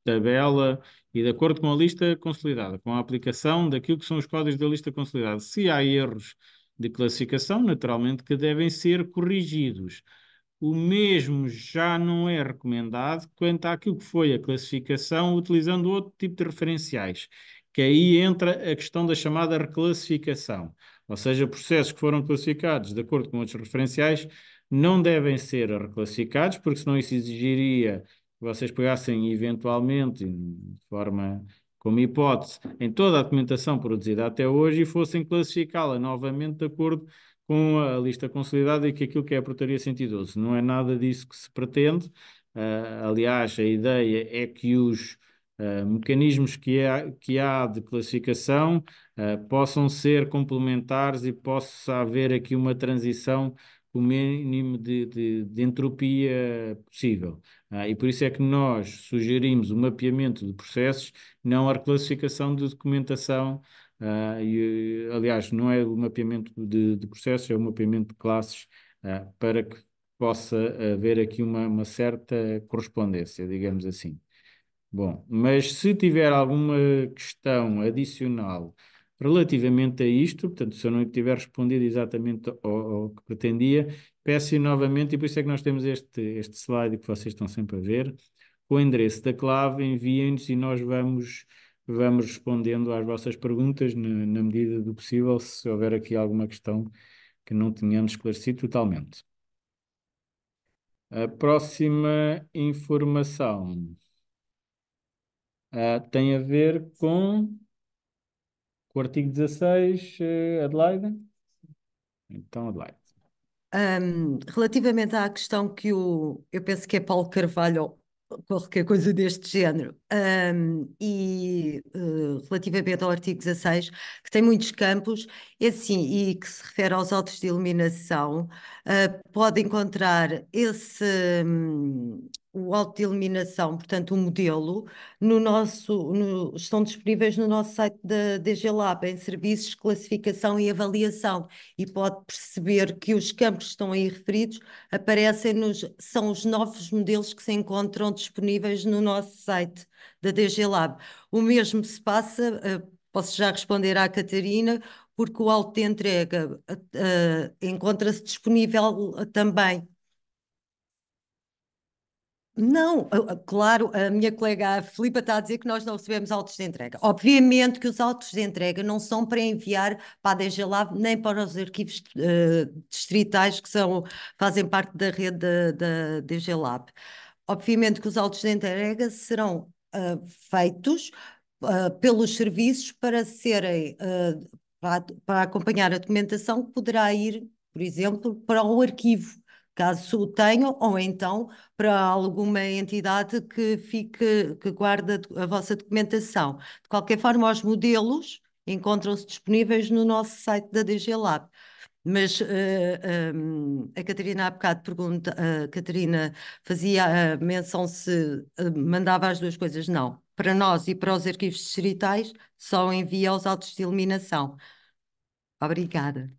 tabela e de acordo com a lista consolidada, com a aplicação daquilo que são os códigos da lista consolidada. Se há erros de classificação, naturalmente que devem ser corrigidos. O mesmo já não é recomendado quanto àquilo que foi a classificação utilizando outro tipo de referenciais que aí entra a questão da chamada reclassificação. Ou seja, processos que foram classificados de acordo com outros referenciais não devem ser reclassificados, porque senão isso exigiria que vocês pegassem eventualmente, de forma como hipótese, em toda a documentação produzida até hoje e fossem classificá-la novamente de acordo com a lista consolidada e que aquilo que é a portaria 112. Não é nada disso que se pretende. Uh, aliás, a ideia é que os Uh, mecanismos que há, que há de classificação uh, possam ser complementares e possa haver aqui uma transição com o mínimo de, de, de entropia possível. Ah, e por isso é que nós sugerimos o mapeamento de processos, não a reclassificação de documentação. Ah, e, aliás, não é o mapeamento de, de, processos, é o mapeamento de classes ah, para que possa haver aqui uma, uma certa correspondência, digamos assim. Bom, mas se tiver alguma questão adicional relativamente a isto, portanto, se eu não tiver respondido exatamente ao, ao que pretendia, peço novamente, e por isso é que nós temos este, este slide que vocês estão sempre a ver, o endereço da clave, enviem-nos e nós vamos, vamos respondendo às vossas perguntas na, na medida do possível, se houver aqui alguma questão que não tenhamos esclarecido totalmente. A próxima informação Uh, tem a ver com, o artigo 16, uh, eh, Adelaide? Então, Adelaide. Um, relativamente à questão que o, eu penso que é Paulo Carvalho ou qualquer coisa deste género, um, e uh, relativamente ao artigo 16, que tem muitos campos, e é assim, e que se refere aos autos de iluminação uh, pode encontrar esse. Um, o auto de iluminação portanto, o modelo, no nosso, no, estão disponíveis no nosso site da DG Lab, em serviços, classificação e avaliação, e pode perceber que os campos que estão aí referidos aparecem nos, são os novos modelos que se encontram disponíveis no nosso site da DG Lab. O mesmo se passa, eh, posso já responder à Catarina, porque o alto de entrega eh, encontra-se disponível eh, também. Não, claro, a minha colega Filipa está a dizer que nós não recebemos autos de entrega. Obviamente que os autos de entrega não são para enviar para a DG Lab nem para os arquivos uh, distritais que são, fazem parte da rede da, da DG Lab. Obviamente que os autos de entrega serão feitos uh, pelos serviços para serem uh, para, para, acompanhar a documentação que poderá ir, por exemplo, para o arquivo, caso o tenham, ou então para alguma entidade que fique que guarda a vossa documentação. De qualquer forma, os modelos encontram-se disponíveis no nosso site da DG Lab. Mas uh, eh, um, eh, a Catarina há bocado pergunta, a Catarina fazia a menção se eh, mandava as duas coisas. Não. Para nós e para os arquivos distritais, só envia aos autos de eliminação. Obrigada.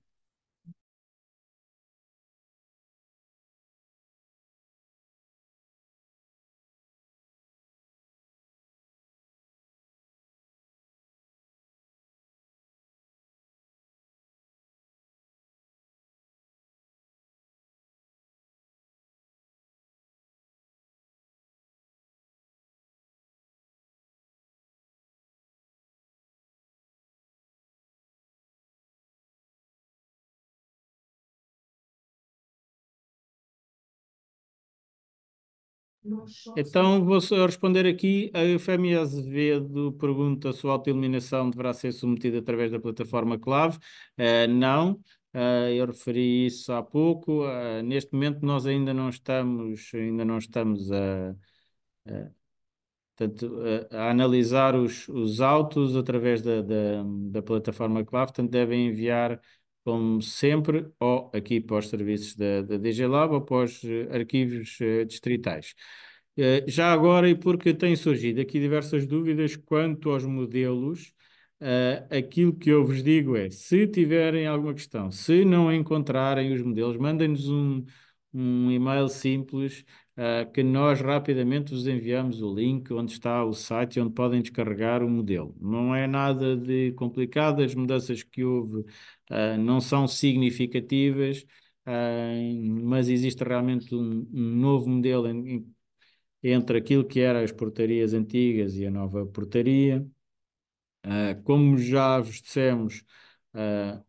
Então, vou responder aqui. A Eufémia Azevedo pergunta se a autoeliminação deverá ser submetida através da plataforma Clave. Uh, não, uh, eu referi isso há pouco. Uh, neste momento, nós ainda não estamos, ainda não estamos a, a, a, a analisar os, os autos através da, da, da plataforma Clave, portanto, devem enviar como sempre, ou aqui para os serviços da, da DG Lab ou para os eh, arquivos eh, distritais. Eh, já agora, e porque têm surgido aqui diversas dúvidas quanto aos modelos, uh, aquilo que eu vos digo é: se tiverem alguma questão, se não encontrarem os modelos, mandem-nos um, um e-mail simples uh, que nós rapidamente vos enviamos o link onde está o site onde podem descarregar o modelo. Não é nada de complicado, as mudanças que houve uh, não são significativas, ah, mas existe realmente um, um novo modelo em, em, entre aquilo que eram as portarias antigas e a nova portaria. como já vos dissemos,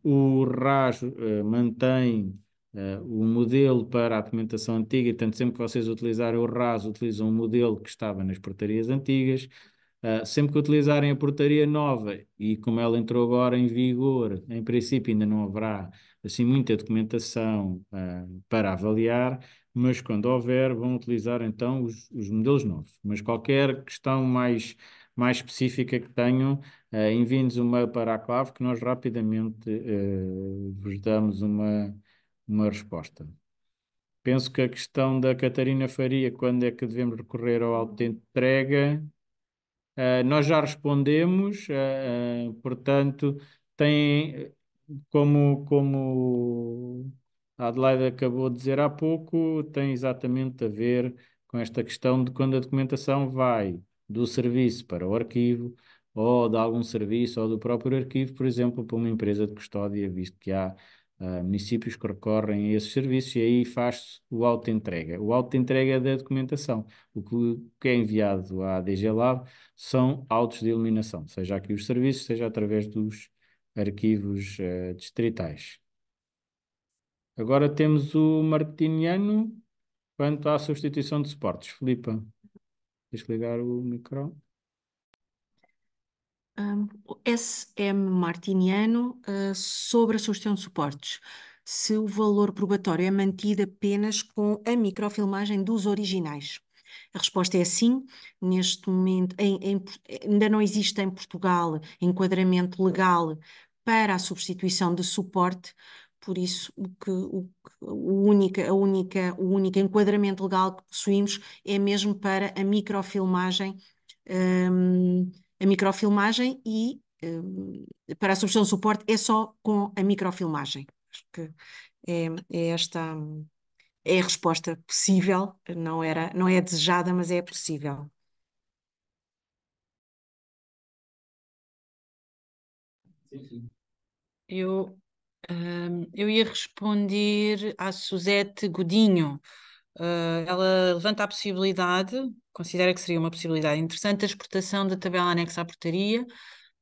o RAS mantém Uh, o modelo para a documentação antiga, tanto sempre que vocês utilizarem o RAS, utilizam o modelo que estava nas portarias antigas. Uh, sempre que utilizarem a portaria nova, e como ela entrou agora em vigor, em princípio ainda não haverá assim muita documentação uh, para avaliar, mas quando houver, vão utilizar então os, os modelos novos. Mas qualquer questão mais mais específica que tenham, enviem-nos um mail para a clave que nós rapidamente vos damos uma, uma resposta. Penso que a questão da Catarina Faria, quando é que devemos recorrer ao auto de entrega, uh, nós já respondemos, uh, uh, portanto, tem como, como a Adelaide acabou de dizer há pouco, tem exatamente a ver com esta questão de quando a documentação vai do serviço para o arquivo, ou de algum serviço, ou do próprio arquivo, por exemplo, para uma empresa de custódia, visto que há uh, municípios que recorrem a esses serviços e aí faz-se o auto-entrega. O auto-entrega é da documentação. O que, o que é enviado à DG Lab são autos de iluminação, seja aqui os serviços, seja através dos arquivos uh, distritais. Agora temos o Martiniano quanto à substituição de suportes. Filipa, deixa ligar o microfone SM martiniano uh, sobre a sugestão de suportes, se o valor probatório é mantido apenas com a microfilmagem dos originais. A resposta é sim. Neste momento, em, em, ainda não existe em Portugal enquadramento legal para a substituição de suporte, por isso o que, o, o única, a única, o único enquadramento legal que possuímos é mesmo para a microfilmagem. Um, a microfilmagem e um, eh, para a substituição de suporte é só com a microfilmagem. Acho que é, é esta é a resposta possível, não, era, não é desejada, mas é possível. Sim, sim. Eu, um, eh, eu ia responder à Suzete Godinho. Uh, ela levanta a possibilidade, considera que seria uma possibilidade interessante, a exportação da tabela anexa à portaria,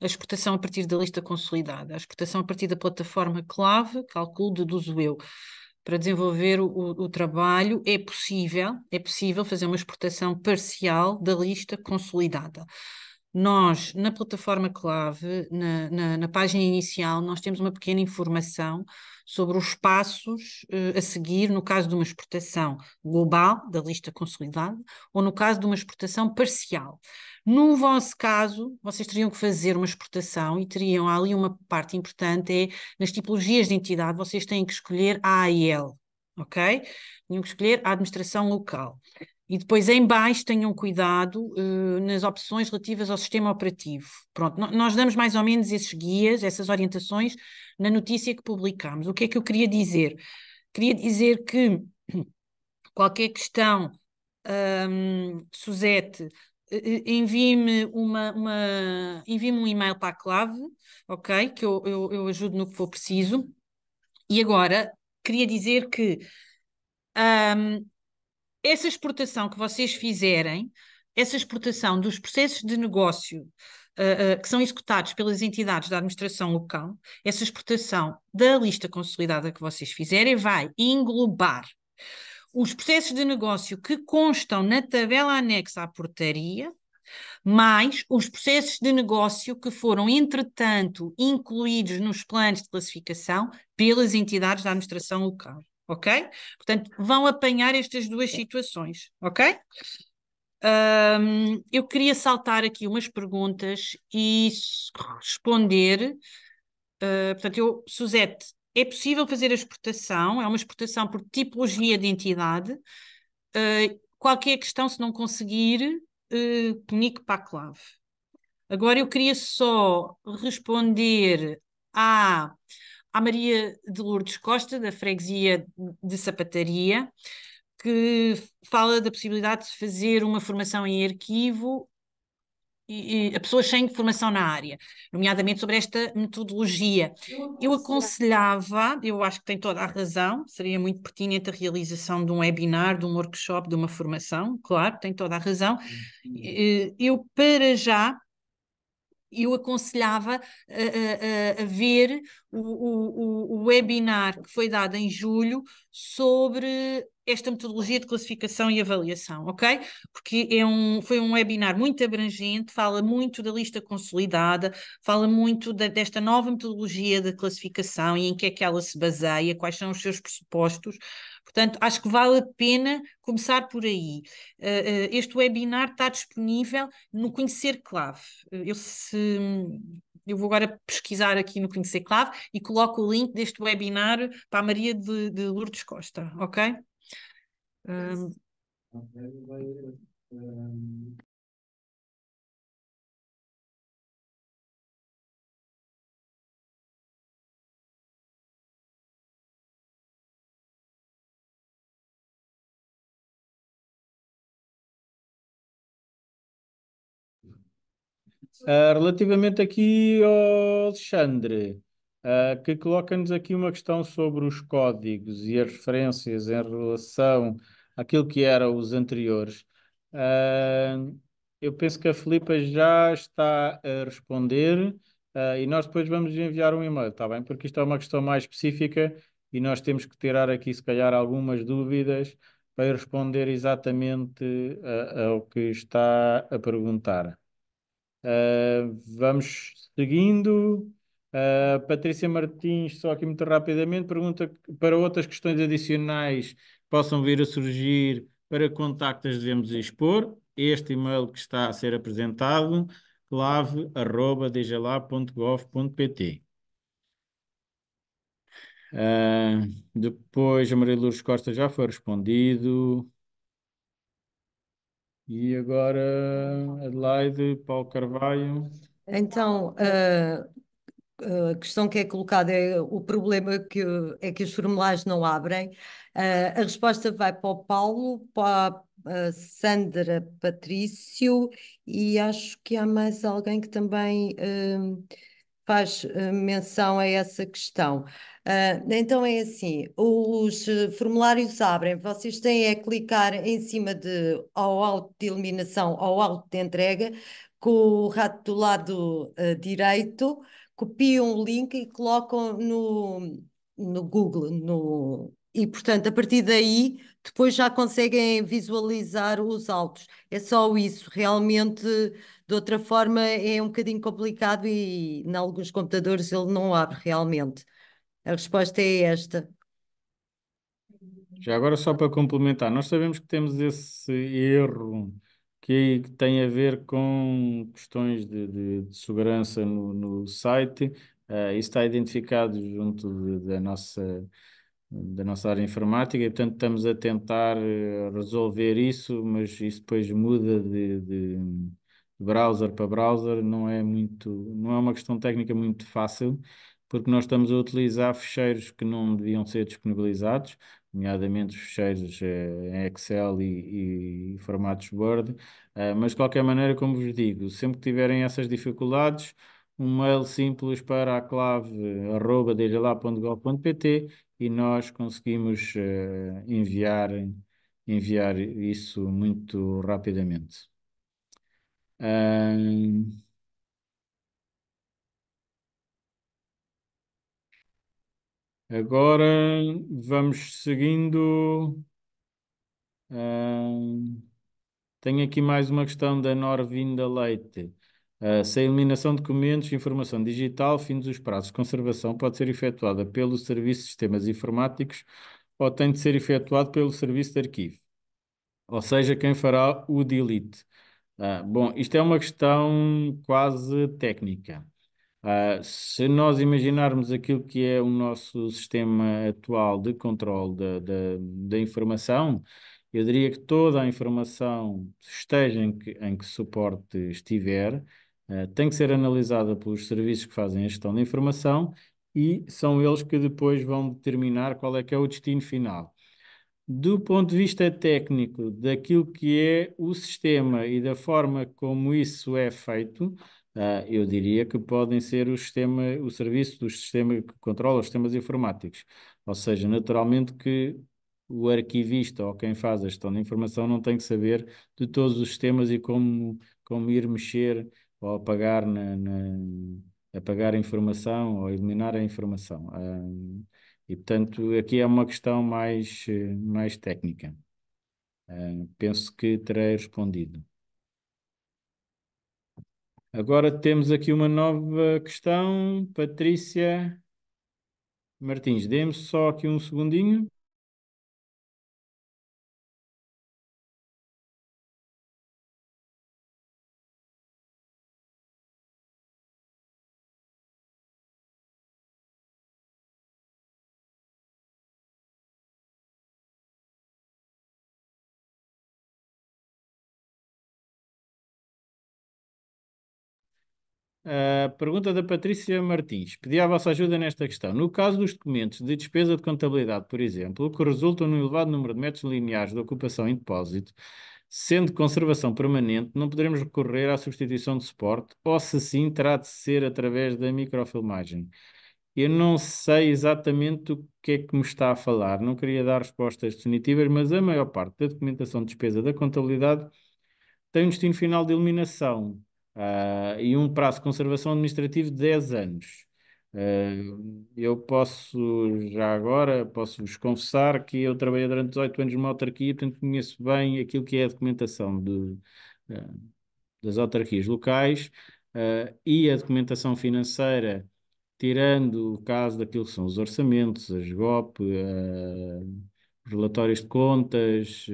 a exportação a partir da lista consolidada, a exportação a partir da plataforma clave, calculo, deduzo eu. Para desenvolver o, o, trabalho, é possível, é possível fazer uma exportação parcial da lista consolidada. Nós, na plataforma clave, na, na, na página inicial, nós temos uma pequena informação sobre os passos uh, a seguir no caso de uma exportação global, da lista consolidada, ou no caso de uma exportação parcial. No vosso caso, vocês teriam que fazer uma exportação e teriam ali uma parte importante, é nas tipologias de entidade, vocês têm que escolher a AEL, ok? Tinham que escolher a administração local. E depois em baixo tenham cuidado uh, nas opções relativas ao sistema operativo. Pronto, nós damos mais ou menos esses guias, essas orientações na notícia que publicamos. O que é que eu queria dizer? Queria dizer que qualquer questão, um, Suzete, eh, eh, envie-me uma, uma envie-me um e-mail para a clave, ok? Que eu, eu, eu ajudo no que for preciso. E agora queria dizer que um, essa exportação que vocês fizerem, essa exportação dos processos de negócio uh, uh, que são executados pelas entidades da administração local, essa exportação da lista consolidada que vocês fizerem vai englobar os processos de negócio que constam na tabela anexa à portaria, mais os processos de negócio que foram, entretanto, incluídos nos planos de classificação pelas entidades da administração local ok? Portanto, vão apanhar estas duas situações, ok? Um, eu queria saltar aqui umas perguntas e responder. Uh, portanto, eu, Suzete, é possível fazer a exportação, é uma exportação por tipologia de entidade. Uh, ah, qualquer é questão, se não conseguir, uh, ah, comunique para a clave. Agora eu queria só responder a à Maria de Lourdes Costa, da freguesia de Sapataria, que fala da possibilidade de fazer uma formação em arquivo e, e, a pessoas sem formação na área, nomeadamente sobre esta metodologia. Eu aconselhava, eu acho que tem toda a razão, seria muito pertinente a realização de um webinar, de um workshop, de uma formação, claro, tem toda a razão. Eh, eu, para já, eu aconselhava a, a, a ver o, o, o, webinar que foi dado em julho sobre esta metodologia de classificação e avaliação, ok? Porque é um, foi um webinar muito abrangente, fala muito da lista consolidada, fala muito da, desta nova metodologia de classificação e em que é que ela se baseia, quais são os seus pressupostos. Portanto, acho que vale a pena começar por aí. Eh, eh, este webinar está disponível no Conhecer Clave. Eh, eu se eu vou agora pesquisar aqui no Conhecer Clave e coloco o link deste webinar para a Maria de, de Lourdes Costa, ok? Um... Ah, relativamente aqui ao Alexandre, uh, que coloca-nos aqui uma questão sobre os códigos e as referências em relação àquilo que eram os anteriores. Uh, eu penso que a Filipa já está a responder e nós depois vamos enviar um e-mail, está bem? Porque isto é uma questão mais específica e nós temos que tirar aqui, se calhar, algumas dúvidas para responder exatamente ao que está a perguntar. Uh, vamos seguindo. Uh, Patrícia Martins, só aqui muito rapidamente, pergunta para outras questões adicionais possam vir a surgir para contactas devemos expor. Este e-mail que está a ser apresentado, clave.dglab.gov.pt. Uh, ah, depois, a Maria Lourdes Costa já foi respondido. E agora, Adelaide, Paulo Carvalho. Então, eh, eh, a, questão que é colocada é o problema é que, é que os formulários não abrem. Eh, a resposta vai para o Paulo, para a Sandra Patrício e acho que há mais alguém que também faz eh, menção a essa questão. Uh, então é assim, os eh, formulários abrem, vocês têm é clicar em cima de ao alto de eliminação ao alto de entrega, com o rato do lado uh, direito, copiam o link e colocam no, no Google, no, e portanto a partir daí depois já conseguem visualizar os autos. É só isso. Realmente, de outra forma, é um bocadinho complicado e, em alguns computadores, ele não abre realmente. A resposta é esta. Já agora, só para complementar, nós sabemos que temos esse erro que tem a ver com questões de, de, de segurança no, no site. Uh, isso está identificado junto da nossa da nossa área informática e, portanto, estamos a tentar eh, resolver isso, mas isso depois muda de, de browser para browser, não é muito, não é uma questão técnica muito fácil, porque nós estamos a utilizar ficheiros que não deviam ser disponibilizados, nomeadamente os ficheiros eh, em Excel e, e, formatos Word, eh, mas de qualquer maneira, como vos digo, sempre que tiverem essas dificuldades, um mail simples para a clave arroba e nós conseguimos uh, enviar, enviar isso muito rapidamente. Agora vamos seguindo. Tenho aqui mais uma questão da Norvinda Leite. Uh, ah, se a eliminação de documentos informação digital, fins dos prazos de conservação, pode ser efetuada pelo Serviço de Sistemas Informáticos ou tem de ser efetuado pelo Serviço de Arquivo, ou seja, quem fará o delete. Uh, bom, isto é uma questão quase técnica. Uh, se nós imaginarmos aquilo que é o nosso sistema atual de controle da, da informação, eu diria que toda a informação, esteja em que, em que suporte estiver, eh, tem que ser analisada pelos serviços que fazem a gestão da informação e são eles que depois vão determinar qual é que é o destino final. Do ponto de vista técnico, daquilo que é o sistema e da forma como isso é feito, uh, eu diria que podem ser o sistema, o serviço do sistema que controla os sistemas informáticos. Ou seja, naturalmente que o arquivista ou quem faz a gestão da informação não tem que saber de todos os sistemas e como, como ir mexer ou apagar, na, na, apagar a informação ou eliminar a informação. e, portanto, aqui é uma questão mais, mais técnica. Uh, penso que terei respondido. Agora temos aqui uma nova questão. Patrícia Martins, dê-me só aqui um segundinho. Uh, pergunta da Patrícia Martins. Pedi a vossa ajuda nesta questão. No caso dos documentos de despesa de contabilidade, por exemplo, que resultam num elevado número de metros lineares de ocupação em depósito, sendo conservação permanente, não poderemos recorrer à substituição de suporte, ou se sim, terá de ser através da microfilmagem. Eu não sei exatamente o que é que me está a falar, não queria dar respostas definitivas, mas a maior parte da documentação de despesa da contabilidade tem um destino final de eliminação uh, e um prazo de conservação administrativo de 10 anos. Uh, eu posso, já agora, posso-vos confessar que eu trabalhei durante 18 anos numa autarquia, portanto conheço bem aquilo que é a documentação de, uh, das autarquias locais e a documentação financeira, tirando o caso daquilo que são os orçamentos, as GOP, relatórios de contas,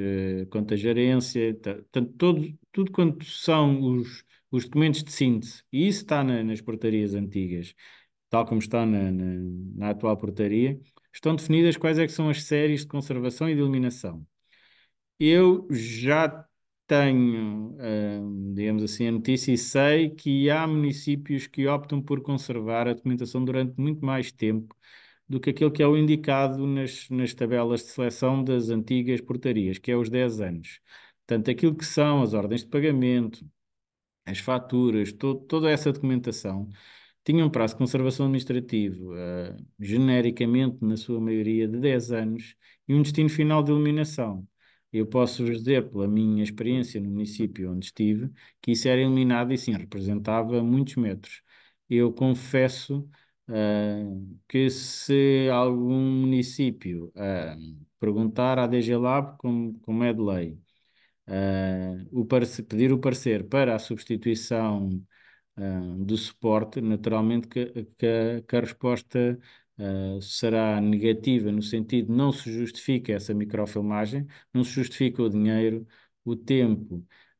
contas de gerência, tanto, todo, tudo quanto são os, os documentos de síntese, e isso está na, nas portarias antigas, tal como está na, na, na, atual portaria, estão definidas quais é que são as séries de conservação e de eliminação. Eu já tenho, uh, digamos assim, a notícia e sei que há municípios que optam por conservar a documentação durante muito mais tempo do que aquilo que é o indicado nas, nas tabelas de seleção das antigas portarias, que é os 10 anos. Portanto, aquilo que são as ordens de pagamento, as faturas, to toda essa documentação, tinha um prazo de conservação administrativo, uh, genericamente, na sua maioria, de 10 anos, e um destino final de eliminação. Eu posso vos dizer, pela minha experiência no município onde estive, que isso era eliminado e sim, representava muitos metros. Eu confesso uh, que se algum município uh, perguntar à DG Lab, como, como é de lei, uh, o pedir o parecer para a substituição uh, do suporte, naturalmente que, que, a, que a resposta Uh, será negativa no sentido não se justifica essa microfilmagem, não se justifica o dinheiro, o tempo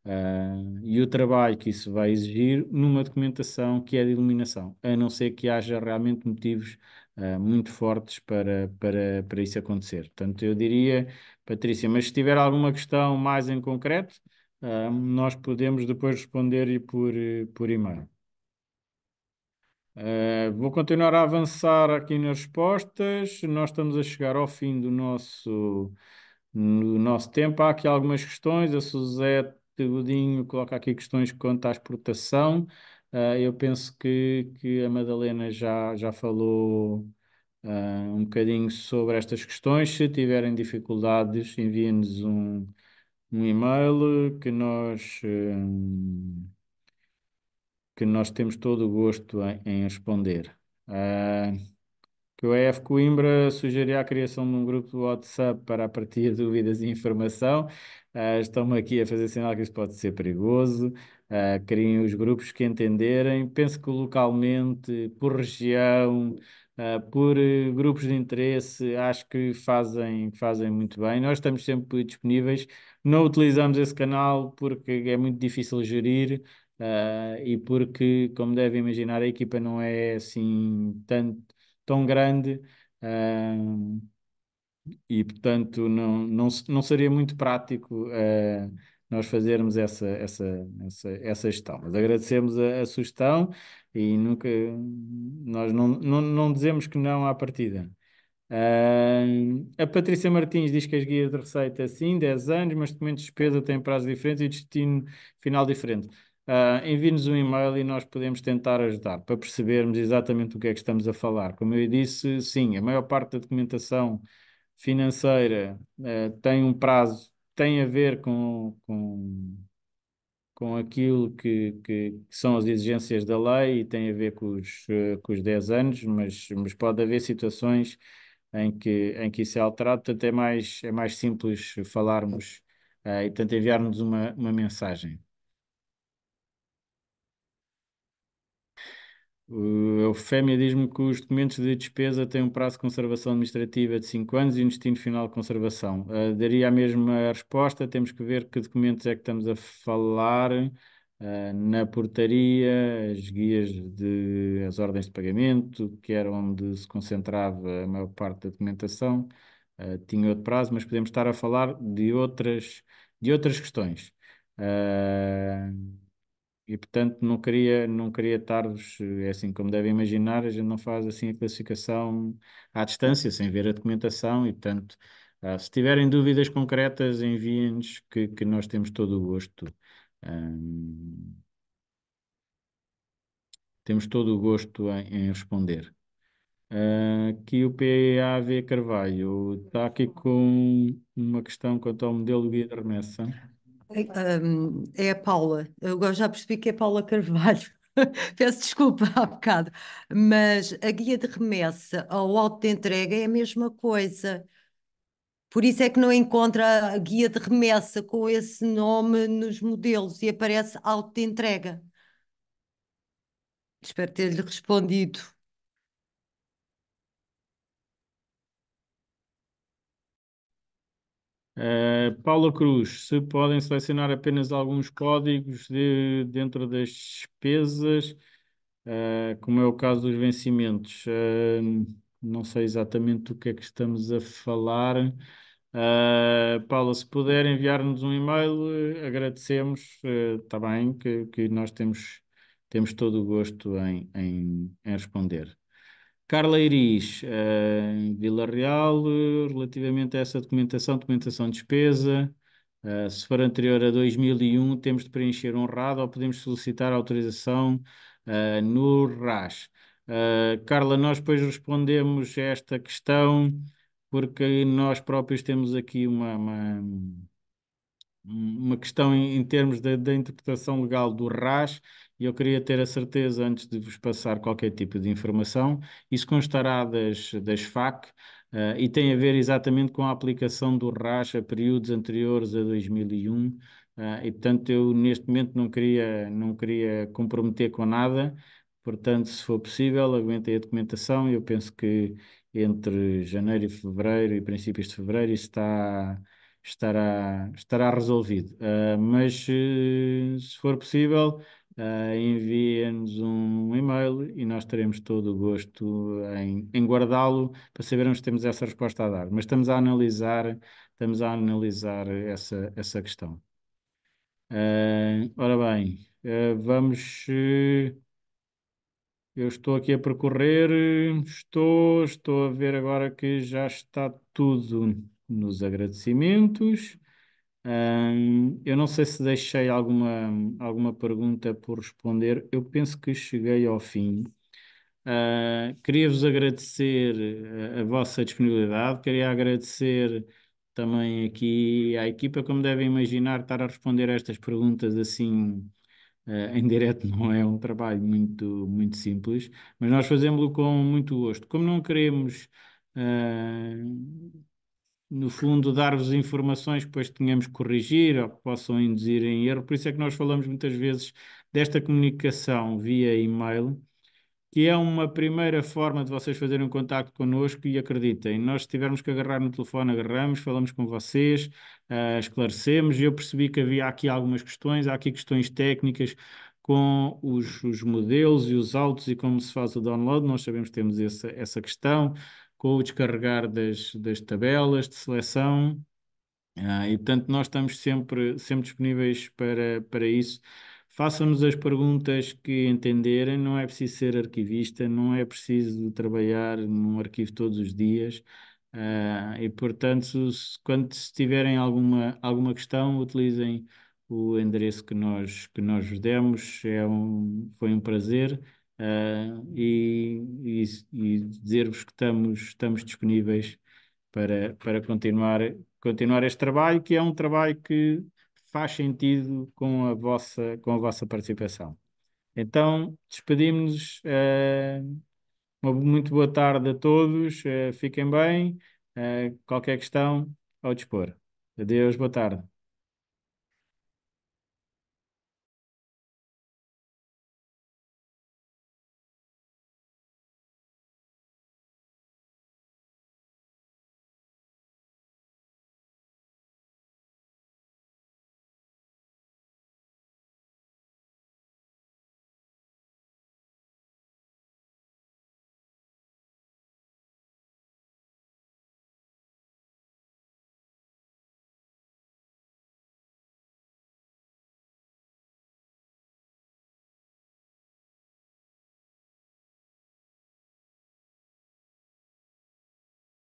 uh, e o trabalho que isso vai exigir numa documentação que é de iluminação, a não ser que haja realmente motivos eh, muito fortes para, para, para isso acontecer. Portanto, eu diria, Patrícia, mas se tiver alguma questão mais em concreto, uh, nós podemos depois responder por, por e-mail. Uh, vou continuar a avançar aqui nas respostas. Nós estamos a chegar ao fim do nosso, do nosso tempo. Há aqui algumas questões. A Suzete Godinho coloca aqui questões quanto à exportação. Uh, eu penso que, que a Madalena já, já falou uh, um bocadinho sobre estas questões. Se tiverem dificuldades, enviem-nos um, um e-mail que nós, um, que nós temos todo o gosto em, em responder. Uh, que o EF Coimbra sugeria a criação de um grupo do WhatsApp para a partir de dúvidas e informação. Eh, Estão-me aqui a fazer sinal que isso pode ser perigoso. Uh, eh, criem os grupos que entenderem. Penso que localmente, por região, uh, por grupos de interesse, acho que fazem, fazem muito bem. Nós estamos sempre disponíveis. Não utilizamos esse canal porque é muito difícil gerir. Uh, e porque, como devem imaginar, a equipa não é assim tanto, tão grande. Uh, e portanto não, não, não seria muito prático uh, nós fazermos essa, essa, essa, essa gestão. Mas agradecemos a, a sugestão e nunca nós não, não, não dizemos que não à partida. Uh, a Patrícia Martins diz que as guias de receita, sim, 10 anos, mas documentos de despesa têm prazo diferente e destino final diferente. Uh, Envie-nos um e-mail e nós podemos tentar ajudar para percebermos exatamente o que é que estamos a falar. Como eu disse, sim, a maior parte da documentação financeira eh, tem um prazo, tem a ver com, com, com aquilo que, que, que, são as exigências da lei e tem a ver com os, eh, com os 10 anos, mas, mas pode haver situações em que, em que isso é alterado, portanto é mais, é mais simples falarmos eh, e, tanto enviarmos uma, uma mensagem. Uh, eh, o diz-me que os documentos de despesa têm um prazo de conservação administrativa de 5 anos e um destino final de conservação. Uh, daria a mesma resposta, temos que ver que documentos é que estamos a falar uh, na portaria, as guias de as ordens de pagamento, que era onde se concentrava a maior parte da documentação, tinha outro prazo, mas podemos estar a falar de outras, de outras questões. Uh, e portanto não queria, não queria estar-vos, eh, é assim como devem imaginar, a gente não faz assim a classificação à distância, sem ver a documentação e portanto, ah, se tiverem dúvidas concretas, enviem-nos que, que nós temos todo o gosto. Ah, temos todo o gosto em, em responder. Uh, aqui o PAV Carvalho está aqui com uma questão quanto ao modelo guia de remessa. É a Paula. Eu já percebi que é a Paula Carvalho. Peço desculpa há bocado. Mas a guia de remessa ao auto de entrega é a mesma coisa. Por isso é que não encontra a guia de remessa com esse nome nos modelos e aparece auto de entrega. Espero ter-lhe respondido. Uh, eh, Paula Cruz, se podem selecionar apenas alguns códigos de, dentro das despesas, uh, como é o caso dos vencimentos. Uh, não sei exatamente o que é que estamos a falar. Paula, se puder enviar-nos um e-mail, agradecemos, está bem, que, que, nós temos, temos todo o gosto em, em, em responder. Carla Iris, eh, Vila Real, relativamente a essa documentação, documentação de despesa, eh, se for anterior a 2001, temos de preencher um ou podemos solicitar autorização eh, no RAS. Carla, nós depois respondemos a esta questão, porque nós próprios temos aqui uma, uma, uma questão em, em termos da interpretação legal do RAS e eu queria ter a certeza, antes de vos passar qualquer tipo de informação, isso constará das, das FAC uh, eh, e tem a ver exatamente com a aplicação do RAS a períodos anteriores a 2001, uh, eh, e portanto eu neste momento não queria, não queria comprometer com nada, portanto se for possível aguentem a documentação, eu penso que entre janeiro e fevereiro e princípios de fevereiro isso está estará, estará resolvido. Uh, mas se for possível, Uh, envia-nos um e-mail e nós teremos todo o gosto em, em guardá-lo para sabermos se temos essa resposta a dar. Mas estamos a analisar, estamos a analisar essa, essa questão. Uh, ora bem, uh, vamos. eu estou aqui a percorrer, estou, estou a ver agora que já está tudo nos agradecimentos eu não sei se deixei alguma, alguma pergunta por responder. Eu penso que cheguei ao fim. Uh, queria-vos agradecer a, ah, a vossa disponibilidade, queria agradecer também aqui à equipa, como devem imaginar, estar a responder a estas perguntas assim uh, em direto não é um trabalho muito, muito simples, mas nós fazemos-lo com muito gosto. Como não queremos uh, no fundo, dar-vos informações que depois tenhamos que corrigir ou que possam induzir em erro. Por isso é que nós falamos muitas vezes desta comunicação via e-mail, que é uma primeira forma de vocês fazerem um contacto connosco e acreditem, nós se tivermos que agarrar no telefone, agarramos, falamos com vocês, uh, esclarecemos. Eu percebi que havia aqui algumas questões, há aqui questões técnicas com os, os, modelos e os autos e como se faz o download, nós sabemos que temos essa, essa questão com o descarregar das, das tabelas de seleção. Ah, e portanto, nós estamos sempre, sempre disponíveis para, para isso. Façam-nos as perguntas que entenderem, não é preciso ser arquivista, não é preciso trabalhar num arquivo todos os dias. Ah, e portanto, se, quando se tiverem alguma, alguma questão, utilizem o endereço que nós, que nós vos demos. É um, foi um prazer uh, e, e, e dizer-vos que estamos, estamos disponíveis para, para continuar, continuar este trabalho, que é um trabalho que faz sentido com a vossa, com a vossa participação. Então, despedimos-nos. Uh, uma muito boa tarde a todos. Uh, fiquem bem. Uh, qualquer questão, ao dispor. Adeus, boa tarde.